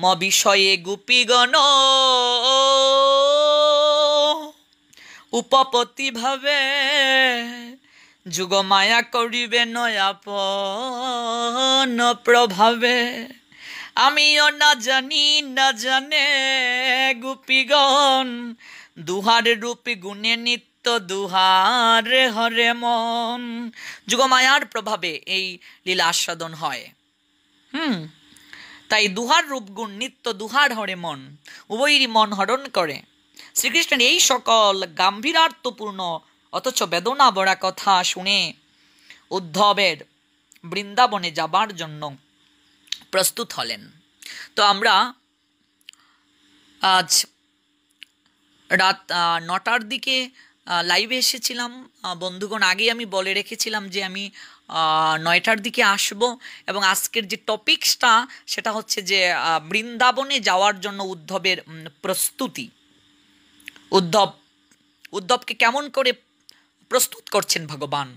ম বিষয়ে গুপিগণ উপপতি ভাবে যুগ মায়া করিবে নয়াপন প্রভাবে আমিও না জানি না জানে গুপিগণ দুহার রূপী গুণে নিত্য দুহার হরে মন যুগমায়ার প্রভাবে এই লীলা আস্বাদন হয় হুম তাই দুহার রূপগুণ নিত্য দুহার হরে মন উভয়েরই মন হরণ করে শ্রীকৃষ্ণের এই সকল গাম্ভীরার্থপূর্ণ অথচ বেদনা বড়া কথা শুনে উদ্ধবের বৃন্দাবনে যাবার জন্য প্রস্তুত হলেন তো আমরা আজ রাত নটার দিকে লাইভে এসেছিলাম বন্ধুগণ আগেই আমি বলে রেখেছিলাম যে আমি নয়টার দিকে আসব এবং আজকের যে টপিকসটা সেটা হচ্ছে যে বৃন্দাবনে যাওয়ার জন্য উদ্ধবের প্রস্তুতি উদ্ধব উদ্ধবকে কেমন করে প্রস্তুত করছেন ভগবান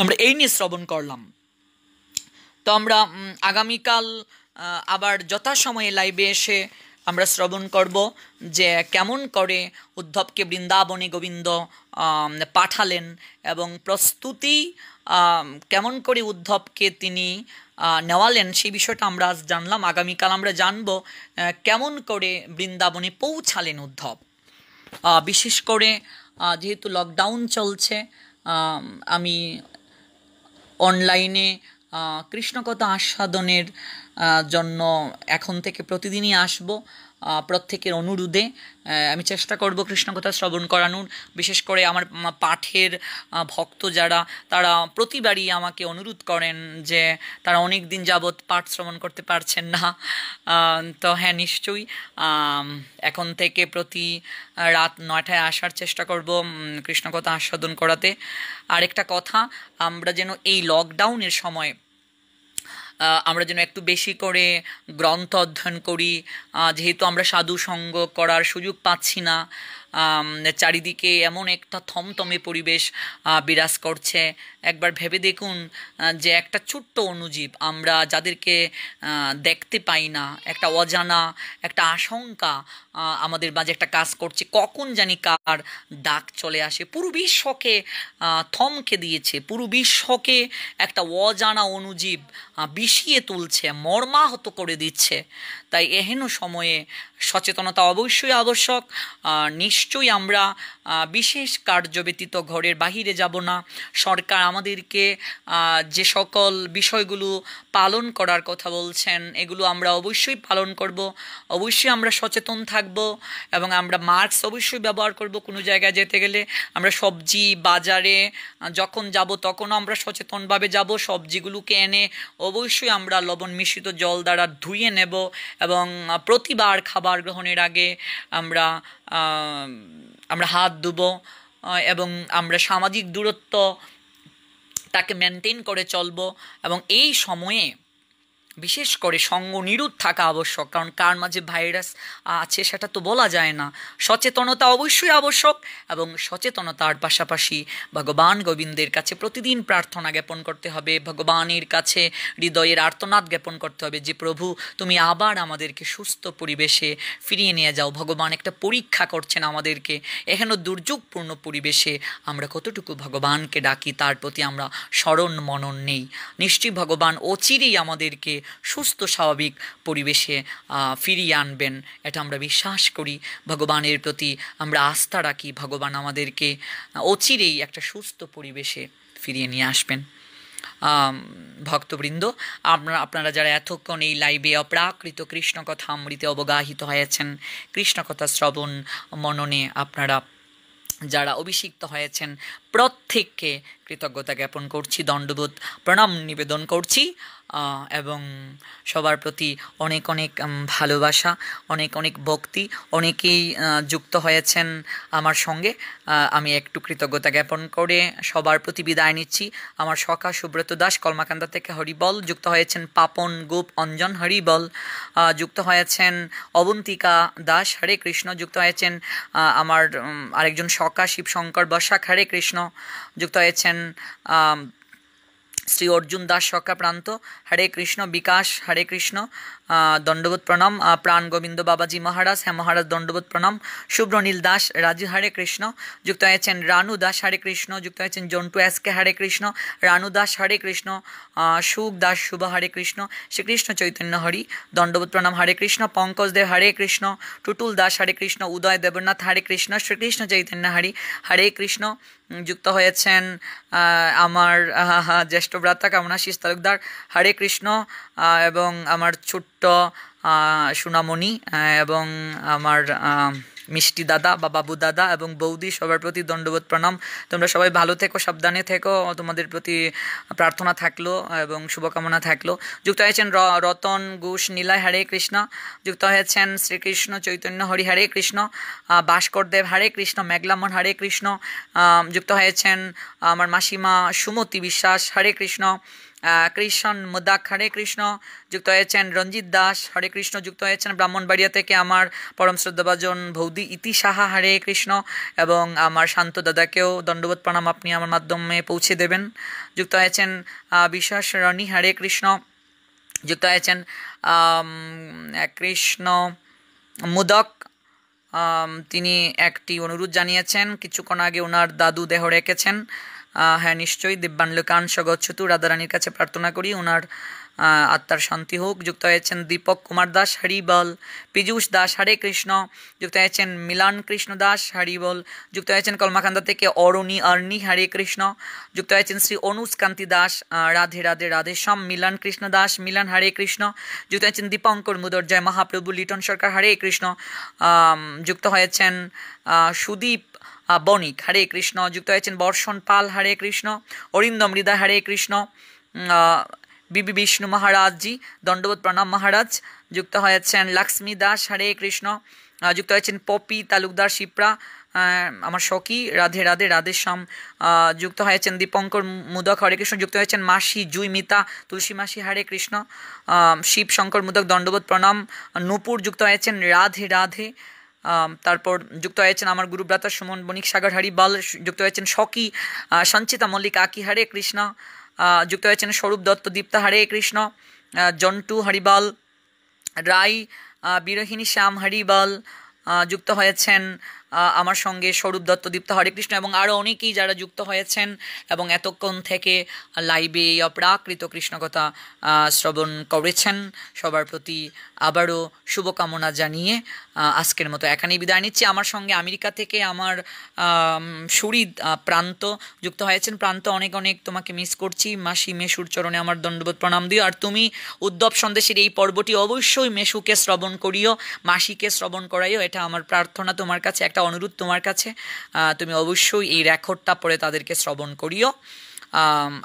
আমরা এই নিয়ে শ্রবণ করলাম তো আমরা আগামীকাল আবার যথাসময়ে লাইভে এসে আমরা শ্রবণ করব যে কেমন করে উদ্ধবকে বৃন্দাবনে গোবিন্দ পাঠালেন এবং প্রস্তুতি কেমন করে উদ্ধবকে তিনি নেওয়ালেন সেই বিষয়টা আমরা আজ জানলাম আগামীকাল আমরা জানব কেমন করে বৃন্দাবনে পৌঁছালেন উদ্ধব বিশেষ করে যেহেতু লকডাউন চলছে আমি অনলাইনে কৃষ্ণকথা আস্বাদনের জন্য এখন থেকে প্রতিদিনই আসব প্রত্যেকের অনুরোধে আমি চেষ্টা করব কৃষ্ণকথা শ্রবণ করানোর বিশেষ করে আমার পাঠের ভক্ত যারা তারা প্রতিবারই আমাকে অনুরোধ করেন যে তারা অনেক দিন যাবৎ পাঠ শ্রবণ করতে পারছেন না তো হ্যাঁ নিশ্চয়ই এখন থেকে প্রতি রাত নয়টায় আসার চেষ্টা করব কৃষ্ণকথা আস্বাদন করাতে আরেকটা কথা আমরা যেন এই লকডাউনের সময় আমরা যেন একটু বেশি করে গ্রন্থ অধ্যয়ন করি যেহেতু আমরা সাধু সঙ্গ করার সুযোগ পাচ্ছি না চারিদিকে এমন একটা থমথমে পরিবেশ বিরাজ করছে একবার ভেবে দেখুন যে একটা ছোট্ট অনুজীব আমরা যাদেরকে দেখতে পাই না একটা অজানা একটা আশঙ্কা আমাদের মাঝে একটা কাজ করছে কখন জানি কার ডাক চলে আসে পুরো বিশ্বকে থমকে দিয়েছে পুরো বিশ্বকে একটা অজানা অনুজীব বিষিয়ে তুলছে মর্মাহত করে দিচ্ছে তাই এহেন সময়ে সচেতনতা অবশ্যই আবশ্যক নিশ্চয়ই আমরা বিশেষ কার্য ব্যতীত ঘরের বাহিরে যাব না সরকার আমাদেরকে যে সকল বিষয়গুলো পালন করার কথা বলছেন এগুলো আমরা অবশ্যই পালন করব অবশ্যই আমরা সচেতন থাকব এবং আমরা মাস্ক অবশ্যই ব্যবহার করব কোনো জায়গায় যেতে গেলে আমরা সবজি বাজারে যখন যাব তখন আমরা সচেতনভাবে যাব সবজিগুলোকে এনে অবশ্যই আমরা লবণ মিশ্রিত জল দ্বারা ধুয়ে নেব এবং প্রতিবার খাবার গ্রহণের আগে আমরা আমরা হাত দুব এবং আমরা সামাজিক দূরত্ব তাকে মেনটেন করে চলব এবং এই সময়ে বিশেষ করে সঙ্গ নিরুদ থাকা আবশ্যক কারণ কার মাঝে ভাইরাস আছে সেটা তো বলা যায় না সচেতনতা অবশ্যই আবশ্যক এবং সচেতনতার পাশাপাশি ভগবান গোবিন্দের কাছে প্রতিদিন প্রার্থনা জ্ঞাপন করতে হবে ভগবানের কাছে হৃদয়ের আর্তনাদ জ্ঞাপন করতে হবে যে প্রভু তুমি আবার আমাদেরকে সুস্থ পরিবেশে ফিরিয়ে নিয়ে যাও ভগবান একটা পরীক্ষা করছেন আমাদেরকে এখানেও দুর্যোগপূর্ণ পরিবেশে আমরা কতটুকু ভগবানকে ডাকি তার প্রতি আমরা স্মরণ মনন নেই নিশ্চয়ই ভগবান অচিরেই আমাদেরকে সুস্থ স্বাভাবিক পরিবেশে ফিরিয়ে আনবেন এটা আমরা বিশ্বাস করি ভগবানের প্রতি আমরা আস্থা রাখি ভগবান আমাদেরকে অচিরেই একটা সুস্থ পরিবেশে ফিরিয়ে নিয়ে আসবেন ভক্তবৃন্দ আপনারা আপনারা যারা এতক্ষণ এই লাইভে অপ্রাকৃত কৃষ্ণকথা অমৃতে অবগাহিত হয়েছেন কৃষ্ণকথা শ্রবণ মননে আপনারা যারা অভিষিক্ত হয়েছেন প্রত্যেককে কৃতজ্ঞতা জ্ঞাপন করছি দণ্ডবোধ প্রণাম নিবেদন করছি এবং সবার প্রতি অনেক অনেক ভালোবাসা অনেক অনেক ভক্তি অনেকেই যুক্ত হয়েছেন আমার সঙ্গে আমি একটু কৃতজ্ঞতা জ্ঞাপন করে সবার প্রতি বিদায় নিচ্ছি আমার সখা সুব্রত দাস কলমাকান্দা থেকে হরিবল যুক্ত হয়েছেন পাপন গোপ অঞ্জন হরিবল যুক্ত হয়েছেন অবন্তিকা দাস হরে কৃষ্ণ যুক্ত হয়েছেন আমার আরেকজন সখা শিবশঙ্কর বসাক হরে কৃষ্ণ যুক্ত হয়েছেন শ্রী অর্জুন দাস সকা প্রান্ত হরে কৃষ্ণ বিকাশ হরে কৃষ্ণ দণ্ডবোধ প্রণাম প্রাণ গোবিন্দ বাবাজি মহারাজ হ্যাঁ মহারাজ দণ্ডবোধ প্রণাম শুভ্রনীল দাস রাজু হরে কৃষ্ণ যুক্ত হয়েছেন রানু দাস হরে কৃষ্ণ যুক্ত হয়েছেন জন্টু এস কে হরে কৃষ্ণ রানু দাস হরে কৃষ্ণ সুখ দাস শুভ হরে কৃষ্ণ শ্রীকৃষ্ণ চৈতন্য হরি দণ্ডবোধ প্রণাম হরে কৃষ্ণ পঙ্কজ দেব হরে কৃষ্ণ টুটুল দাস হরে কৃষ্ণ উদয় দেবনাথ হরে কৃষ্ণ শ্রীকৃষ্ণ চৈতন্য হরি হরে কৃষ্ণ যুক্ত হয়েছেন আমার জ্যেষ্ঠ ভ্রাতা কামনাশিস তালুকদার হরে কৃষ্ণ এবং আমার ছোট্ট সোনামণি এবং আমার মিষ্টি দাদা বা বাবু দাদা এবং বৌদি সবার প্রতি দণ্ডবোধ প্রণাম তোমরা সবাই ভালো থেকো সাবধানে থেকো তোমাদের প্রতি প্রার্থনা থাকলো এবং শুভকামনা থাকলো যুক্ত হয়েছেন রতন ঘোষ নীলা হরে কৃষ্ণ যুক্ত হয়েছেন শ্রীকৃষ্ণ চৈতন্য হরি হরে কৃষ্ণ ভাস্কর দেব হরে কৃষ্ণ মেঘলামন হরে কৃষ্ণ যুক্ত হয়েছেন আমার মাসিমা সুমতি বিশ্বাস হরে কৃষ্ণ কৃষ্ণ মুদাক হরে কৃষ্ণ যুক্ত হয়েছেন রঞ্জিত দাস হরে কৃষ্ণ যুক্ত হয়েছেন ব্রাহ্মণবাড়িয়া থেকে আমার পরম শ্রদ্ধাভাজন ভৌদি ইতি সাহা হরে কৃষ্ণ এবং আমার শান্ত দাদাকেও দণ্ডবোধ প্রণাম আপনি আমার মাধ্যমে পৌঁছে দেবেন যুক্ত হয়েছেন বিশ্বাস রনি হরে কৃষ্ণ যুক্ত হয়েছেন কৃষ্ণ মুদক তিনি একটি অনুরোধ জানিয়েছেন কিছুক্ষণ আগে ওনার দাদু দেহ রেখেছেন হ্যাঁ নিশ্চয়ই দিব্যান লোকান সগচ্ছতু রাধারানীর কাছে প্রার্থনা করি ওনার আত্মার শান্তি হোক যুক্ত হয়েছেন দীপক কুমার দাস হরিবল পীযুষ দাস হরে কৃষ্ণ যুক্ত হয়েছেন মিলান কৃষ্ণ দাস হরিবল যুক্ত হয়েছেন কলমাকান্দা থেকে অরুণী অর্ণী হরে কৃষ্ণ যুক্ত হয়েছেন শ্রী অনুজকান্তি দাস রাধে রাধে সম মিলান কৃষ্ণ দাস মিলান হরে কৃষ্ণ যুক্ত হয়েছেন দীপঙ্কর মুদর জয় মহাপ্রভু লিটন সরকার হরে কৃষ্ণ যুক্ত হয়েছেন সুদীপ বণিক হরে কৃষ্ণ যুক্ত হয়েছেন বর্ষণ পাল হরে কৃষ্ণ অরিন্দম হৃদয় হরে কৃষ্ণ বিবি বিষ্ণু মহারাজজি দণ্ডবোধ প্রণাম মহারাজ যুক্ত হয়েছেন লক্ষ্মী দাস হরে কৃষ্ণ যুক্ত হয়েছেন পপি তালুকদার শিপ্রা আমার সখী রাধে রাধে রাধেশ্যাম যুক্ত হয়েছেন দীপঙ্কর মুদক হরে কৃষ্ণ যুক্ত হয়েছেন মাসি জুই মিতা তুলসী মাসি হরে কৃষ্ণ শিব শঙ্কর মুদক দণ্ডবোধ প্রণাম নূপুর যুক্ত হয়েছেন রাধে রাধে তারপর যুক্ত হয়েছেন আমার গুরু ব্রাতা সুমন বণিক সাগর হারিবাল যুক্ত হয়েছেন শকি সঞ্চিতা মল্লিক আকি হারে কৃষ্ণ যুক্ত হয়েছেন স্বরূপ দত্ত দীপ্তা হারে কৃষ্ণ জন্টু হরিবাল রাই বিরোহিণী শ্যাম হরিবাল যুক্ত হয়েছেন আমার সঙ্গে স্বরূপ দত্ত দীপ্ত হরে কৃষ্ণ এবং আরও অনেকেই যারা যুক্ত হয়েছেন এবং এতক্ষণ থেকে লাইভে এই অপ্রাকৃত কৃষ্ণকথা শ্রবণ করেছেন সবার প্রতি আবারও শুভকামনা জানিয়ে আজকের মতো এখানেই বিদায় নিচ্ছি আমার সঙ্গে আমেরিকা থেকে আমার সুরিদ প্রান্ত যুক্ত হয়েছেন প্রান্ত অনেক অনেক তোমাকে মিস করছি মাসি মেশুর চরণে আমার দণ্ডবোধ প্রণাম দিও আর তুমি উদ্ধব সন্দেশের এই পর্বটি অবশ্যই মেশুকে শ্রবণ করিও মাসিকে শ্রবণ করাইও এটা আমার প্রার্থনা তোমার কাছে একটা অনুরোধ তোমার কাছে তুমি অবশ্যই এই রেকর্ডটা পরে তাদেরকে শ্রবণ করিও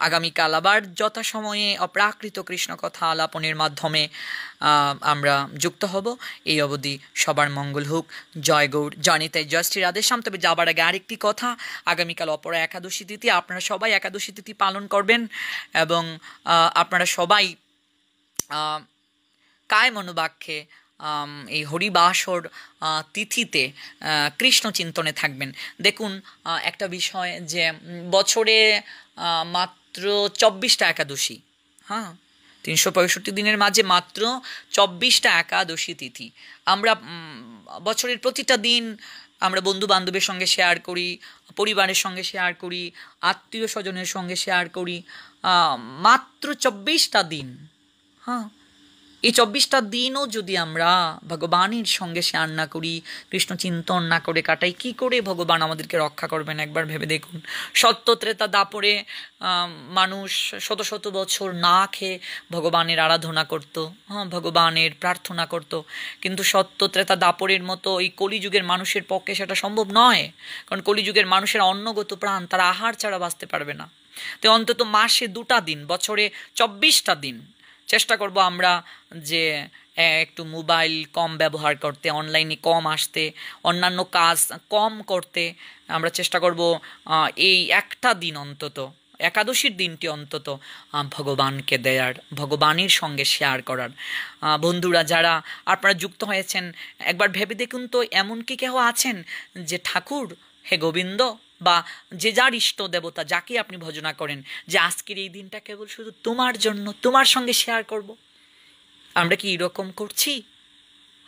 আগামীকাল আবার যথাসময়ে অপ্রাকৃত কৃষ্ণ কথা আলাপনের মাধ্যমে আমরা যুক্ত হব এই অবধি সবার মঙ্গল হোক জয় গৌর জয় জয়শ্রী রাধেশ্যাম তবে যাবার আগে আরেকটি কথা আগামীকাল অপরা একাদশী তিথি আপনারা সবাই একাদশী তিথি পালন করবেন এবং আপনারা সবাই কায় মনোবাক্যে এই হরিবাসর তিথিতে কৃষ্ণ চিন্তনে থাকবেন দেখুন একটা বিষয় যে বছরে মাত্র চব্বিশটা একাদশী হ্যাঁ তিনশো পঁয়ষট্টি দিনের মাঝে মাত্র চব্বিশটা একাদশী তিথি আমরা বছরের প্রতিটা দিন আমরা বন্ধু বান্ধবের সঙ্গে শেয়ার করি পরিবারের সঙ্গে শেয়ার করি আত্মীয় স্বজনের সঙ্গে শেয়ার করি মাত্র চব্বিশটা দিন হ্যাঁ এই চব্বিশটা দিনও যদি আমরা ভগবানের সঙ্গে শেয়ার না করি কৃষ্ণ চিন্তন না করে কাটাই কি করে ভগবান আমাদেরকে রক্ষা করবেন একবার ভেবে দেখুন সত্য দাপরে মানুষ শত শত বছর না খেয়ে ভগবানের আরাধনা করত হ্যাঁ ভগবানের প্রার্থনা করত কিন্তু সত্য দাপরের মতো এই কলিযুগের মানুষের পক্ষে সেটা সম্ভব নয় কারণ কলিযুগের মানুষের অন্নগত প্রাণ তারা আহার ছাড়া বাঁচতে পারবে না তো অন্তত মাসে দুটা দিন বছরে চব্বিশটা দিন চেষ্টা করব আমরা যে একটু মোবাইল কম ব্যবহার করতে অনলাইনে কম আসতে অন্যান্য কাজ কম করতে আমরা চেষ্টা করব এই একটা দিন অন্তত একাদশীর দিনটি অন্তত ভগবানকে দেয়ার ভগবানের সঙ্গে শেয়ার করার বন্ধুরা যারা আপনারা যুক্ত হয়েছেন একবার ভেবে দেখুন তো এমন কি কেহ আছেন যে ঠাকুর হে গোবিন্দ বা যে যার ইষ্ট দেবতা যাকে আপনি ভজনা করেন যে আজকের এই দিনটা কেবল শুধু তোমার জন্য তোমার সঙ্গে শেয়ার করব আমরা কি এরকম করছি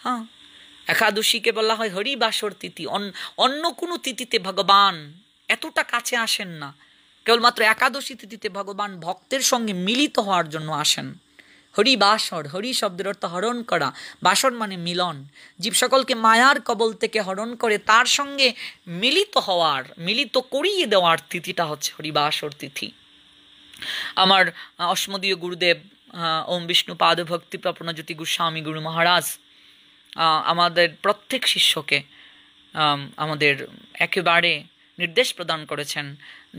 হ্যাঁ একাদশীকে বলা হয় হরিবাসর তিথি অন্য কোনো তিথিতে ভগবান এতটা কাছে আসেন না কেবলমাত্র একাদশী তিথিতে ভগবান ভক্তের সঙ্গে মিলিত হওয়ার জন্য আসেন হরি বাসর হরি শব্দের অর্থ হরণ করা বাসর মানে মিলন জীব সকলকে মায়ার কবল থেকে হরণ করে তার সঙ্গে মিলিত হওয়ার মিলিত করিয়ে দেওয়ার তিথিটা হচ্ছে হরিবাসর তিথি আমার অসমদীয় গুরুদেব ওম বিষ্ণু পাদ ভক্তি প্রপণজ্যোতি গোস্বামী গুরু মহারাজ আমাদের প্রত্যেক শিষ্যকে আমাদের একেবারে নির্দেশ প্রদান করেছেন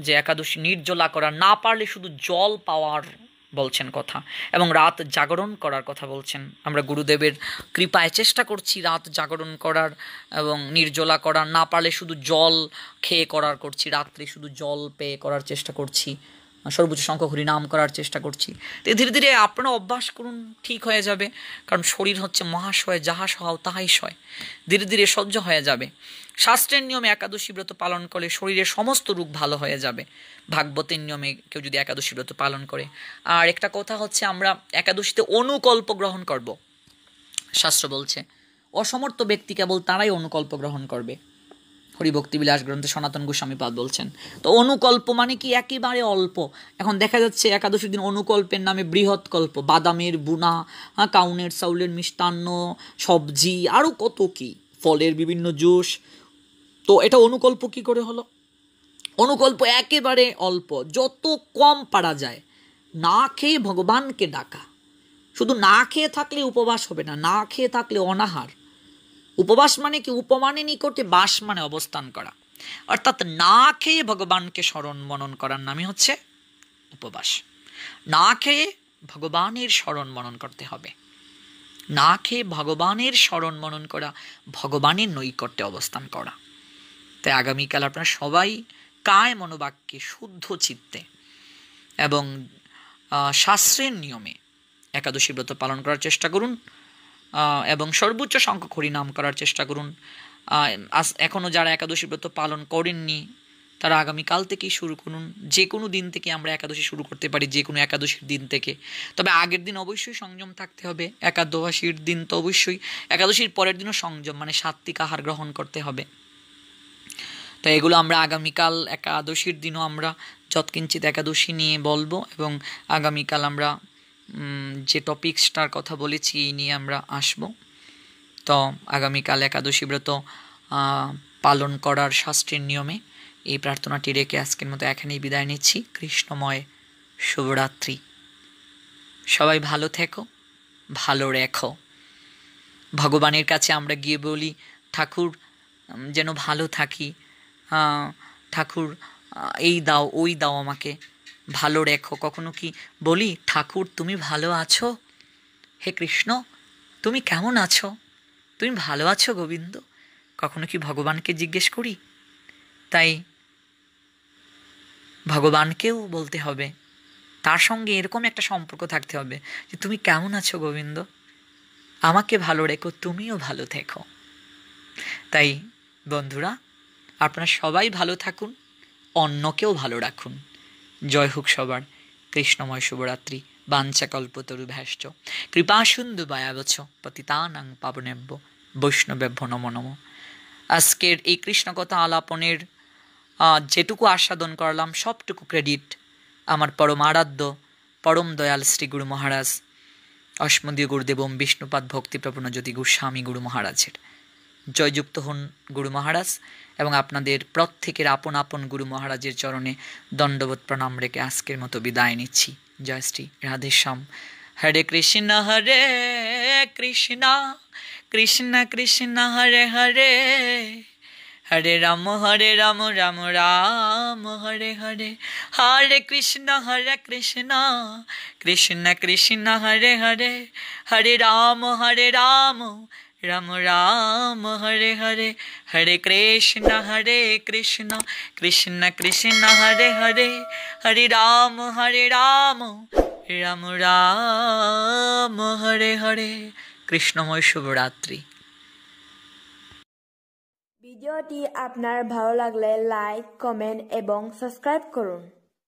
যে একাদশী নির্জলা করা না পারলে শুধু জল পাওয়ার বলছেন কথা এবং রাত জাগরণ করার কথা বলছেন আমরা গুরুদেবের কৃপায় চেষ্টা করছি রাত জাগরণ করার এবং নির্জলা করার না পারলে শুধু জল খেয়ে করার করছি রাত্রে শুধু জল পেয়ে করার চেষ্টা করছি সর্বোচ্চ সংখ্যক হরিনাম করার চেষ্টা করছি তো ধীরে ধীরে আপনারা অভ্যাস করুন ঠিক হয়ে যাবে কারণ শরীর হচ্ছে মহাশয় যাহা সহ তাহাই সয় ধীরে ধীরে সহ্য হয়ে যাবে শাস্ত্রের নিয়মে একাদশী ব্রত পালন করলে শরীরের সমস্ত রোগ ভালো হয়ে যাবে ভাগবতের নিয়মে কেউ যদি একাদশী ব্রত পালন করে আর একটা কথা হচ্ছে আমরা একাদশীতে অনুকল্প গ্রহণ করব শাস্ত্র বলছে অসমর্থ ব্যক্তি কেবল তারাই অনুকল্প গ্রহণ করবে হরিভক্তি বিলাস গ্রন্থে সনাতন গোস্বামীপাদ বলছেন তো অনুকল্প মানে কি একেবারে অল্প এখন দেখা যাচ্ছে একাদশী দিন অনুকল্পের নামে বৃহৎ কল্প বাদামের বুনা হ্যাঁ কাউনের চাউলের মিষ্টান্ন সবজি আরও কত কি ফলের বিভিন্ন জুস তো এটা অনুকল্প কি করে হলো অনুকল্প একেবারে অল্প যত কম পারা যায় না খেয়ে ভগবানকে ডাকা শুধু না খেয়ে থাকলে উপবাস হবে না না খেয়ে থাকলে অনাহার উপবাস মানে কি উপমানে নিকটে বাস মানে অবস্থান করা অর্থাৎ না খেয়ে ভগবানকে স্মরণ মনন করার নামই হচ্ছে উপবাস না খেয়ে ভগবানের স্মরণ মনন করতে হবে না খেয়ে ভগবানের স্মরণ মনন করা ভগবানের নৈকট্যে অবস্থান করা তাই আগামীকাল আপনারা সবাই কায় মনোবাক্যে শুদ্ধ চিত্তে এবং শাস্ত্রের নিয়মে একাদশী ব্রত পালন করার চেষ্টা করুন এবং সর্বোচ্চ সংখ্যক হরিনাম করার চেষ্টা করুন এখনও যারা একাদশী ব্রত পালন করেননি তারা আগামীকাল থেকেই শুরু করুন যে কোনো দিন থেকে আমরা একাদশী শুরু করতে পারি যে কোনো একাদশীর দিন থেকে তবে আগের দিন অবশ্যই সংযম থাকতে হবে একাদশীর দিন তো অবশ্যই একাদশীর পরের দিনও সংযম মানে সাত্ত্বিক আহার গ্রহণ করতে হবে তো এগুলো আমরা আগামীকাল একাদশীর দিনও আমরা যৎকিঞ্চিত একাদশী নিয়ে বলবো এবং আগামীকাল আমরা যে টপিকসটার কথা বলেছি এই নিয়ে আমরা আসব তো আগামীকাল একাদশী ব্রত পালন করার শাস্ত্রের নিয়মে এই প্রার্থনাটি রেখে আজকের মতো এখানেই বিদায় নিচ্ছি কৃষ্ণময় শুভরাত্রি সবাই ভালো থেকো ভালো রেখো ভগবানের কাছে আমরা গিয়ে বলি ঠাকুর যেন ভালো থাকি ঠাকুর এই দাও ওই দাও আমাকে ভালো রেখো কখনো কি বলি ঠাকুর তুমি ভালো আছো হে কৃষ্ণ তুমি কেমন আছো তুমি ভালো আছো গোবিন্দ কখনো কি ভগবানকে জিজ্ঞেস করি তাই ভগবানকেও বলতে হবে তার সঙ্গে এরকম একটা সম্পর্ক থাকতে হবে যে তুমি কেমন আছো গোবিন্দ আমাকে ভালো রেখো তুমিও ভালো থেকো তাই বন্ধুরা আপনারা সবাই ভালো থাকুন অন্যকেও ভালো রাখুন জয় হোক সবার কৃষ্ণময় শুভরাত্রি বাঞ্ছাকল্পতরু ভ্যাষ্ট কৃপাসুন্দু বায়াবছ পতিতানাং পাবনেব্য বৈষ্ণবেভ্য নম নম আজকের এই কৃষ্ণকথা আলাপনের যেটুকু আস্বাদন করলাম সবটুকু ক্রেডিট আমার পরম আরাধ্য পরম দয়াল শ্রী গুরু মহারাজ অসমদীয় গুরুদেব বিষ্ণুপাদ ভক্তিপ্রবণ জ্যোতি গোস্বামী গুরু মহারাজের জয়যুক্ত হন গুরু মহারাজ এবং আপনাদের প্রত্যেকের আপন আপন গুরু মহারাজের চরণে দণ্ডবোধ প্রণাম রেখে আজকের মতো বিদায় নিচ্ছি জয় শ্রী রাধেশ্যাম হরে কৃষ্ণ হরে কৃষ্ণ কৃষ্ণ কৃষ্ণ হরে হরে হরে রাম হরে রাম রাম রাম হরে হরে হরে কৃষ্ণ হরে কৃষ্ণ কৃষ্ণ কৃষ্ণ হরে হরে হরে রাম হরে রাম রাম রাম হরে হরে হরে কৃষ্ণ হরে কৃষ্ণ কৃষ্ণ কৃষ্ণ হরে হরে হরে রাম হরে রাম রাম রাম হরে হরে কৃষ্ণময় শুভরাত্রি ভিডিওটি আপনার ভালো লাগলে লাইক কমেন্ট এবং সাবস্ক্রাইব করুন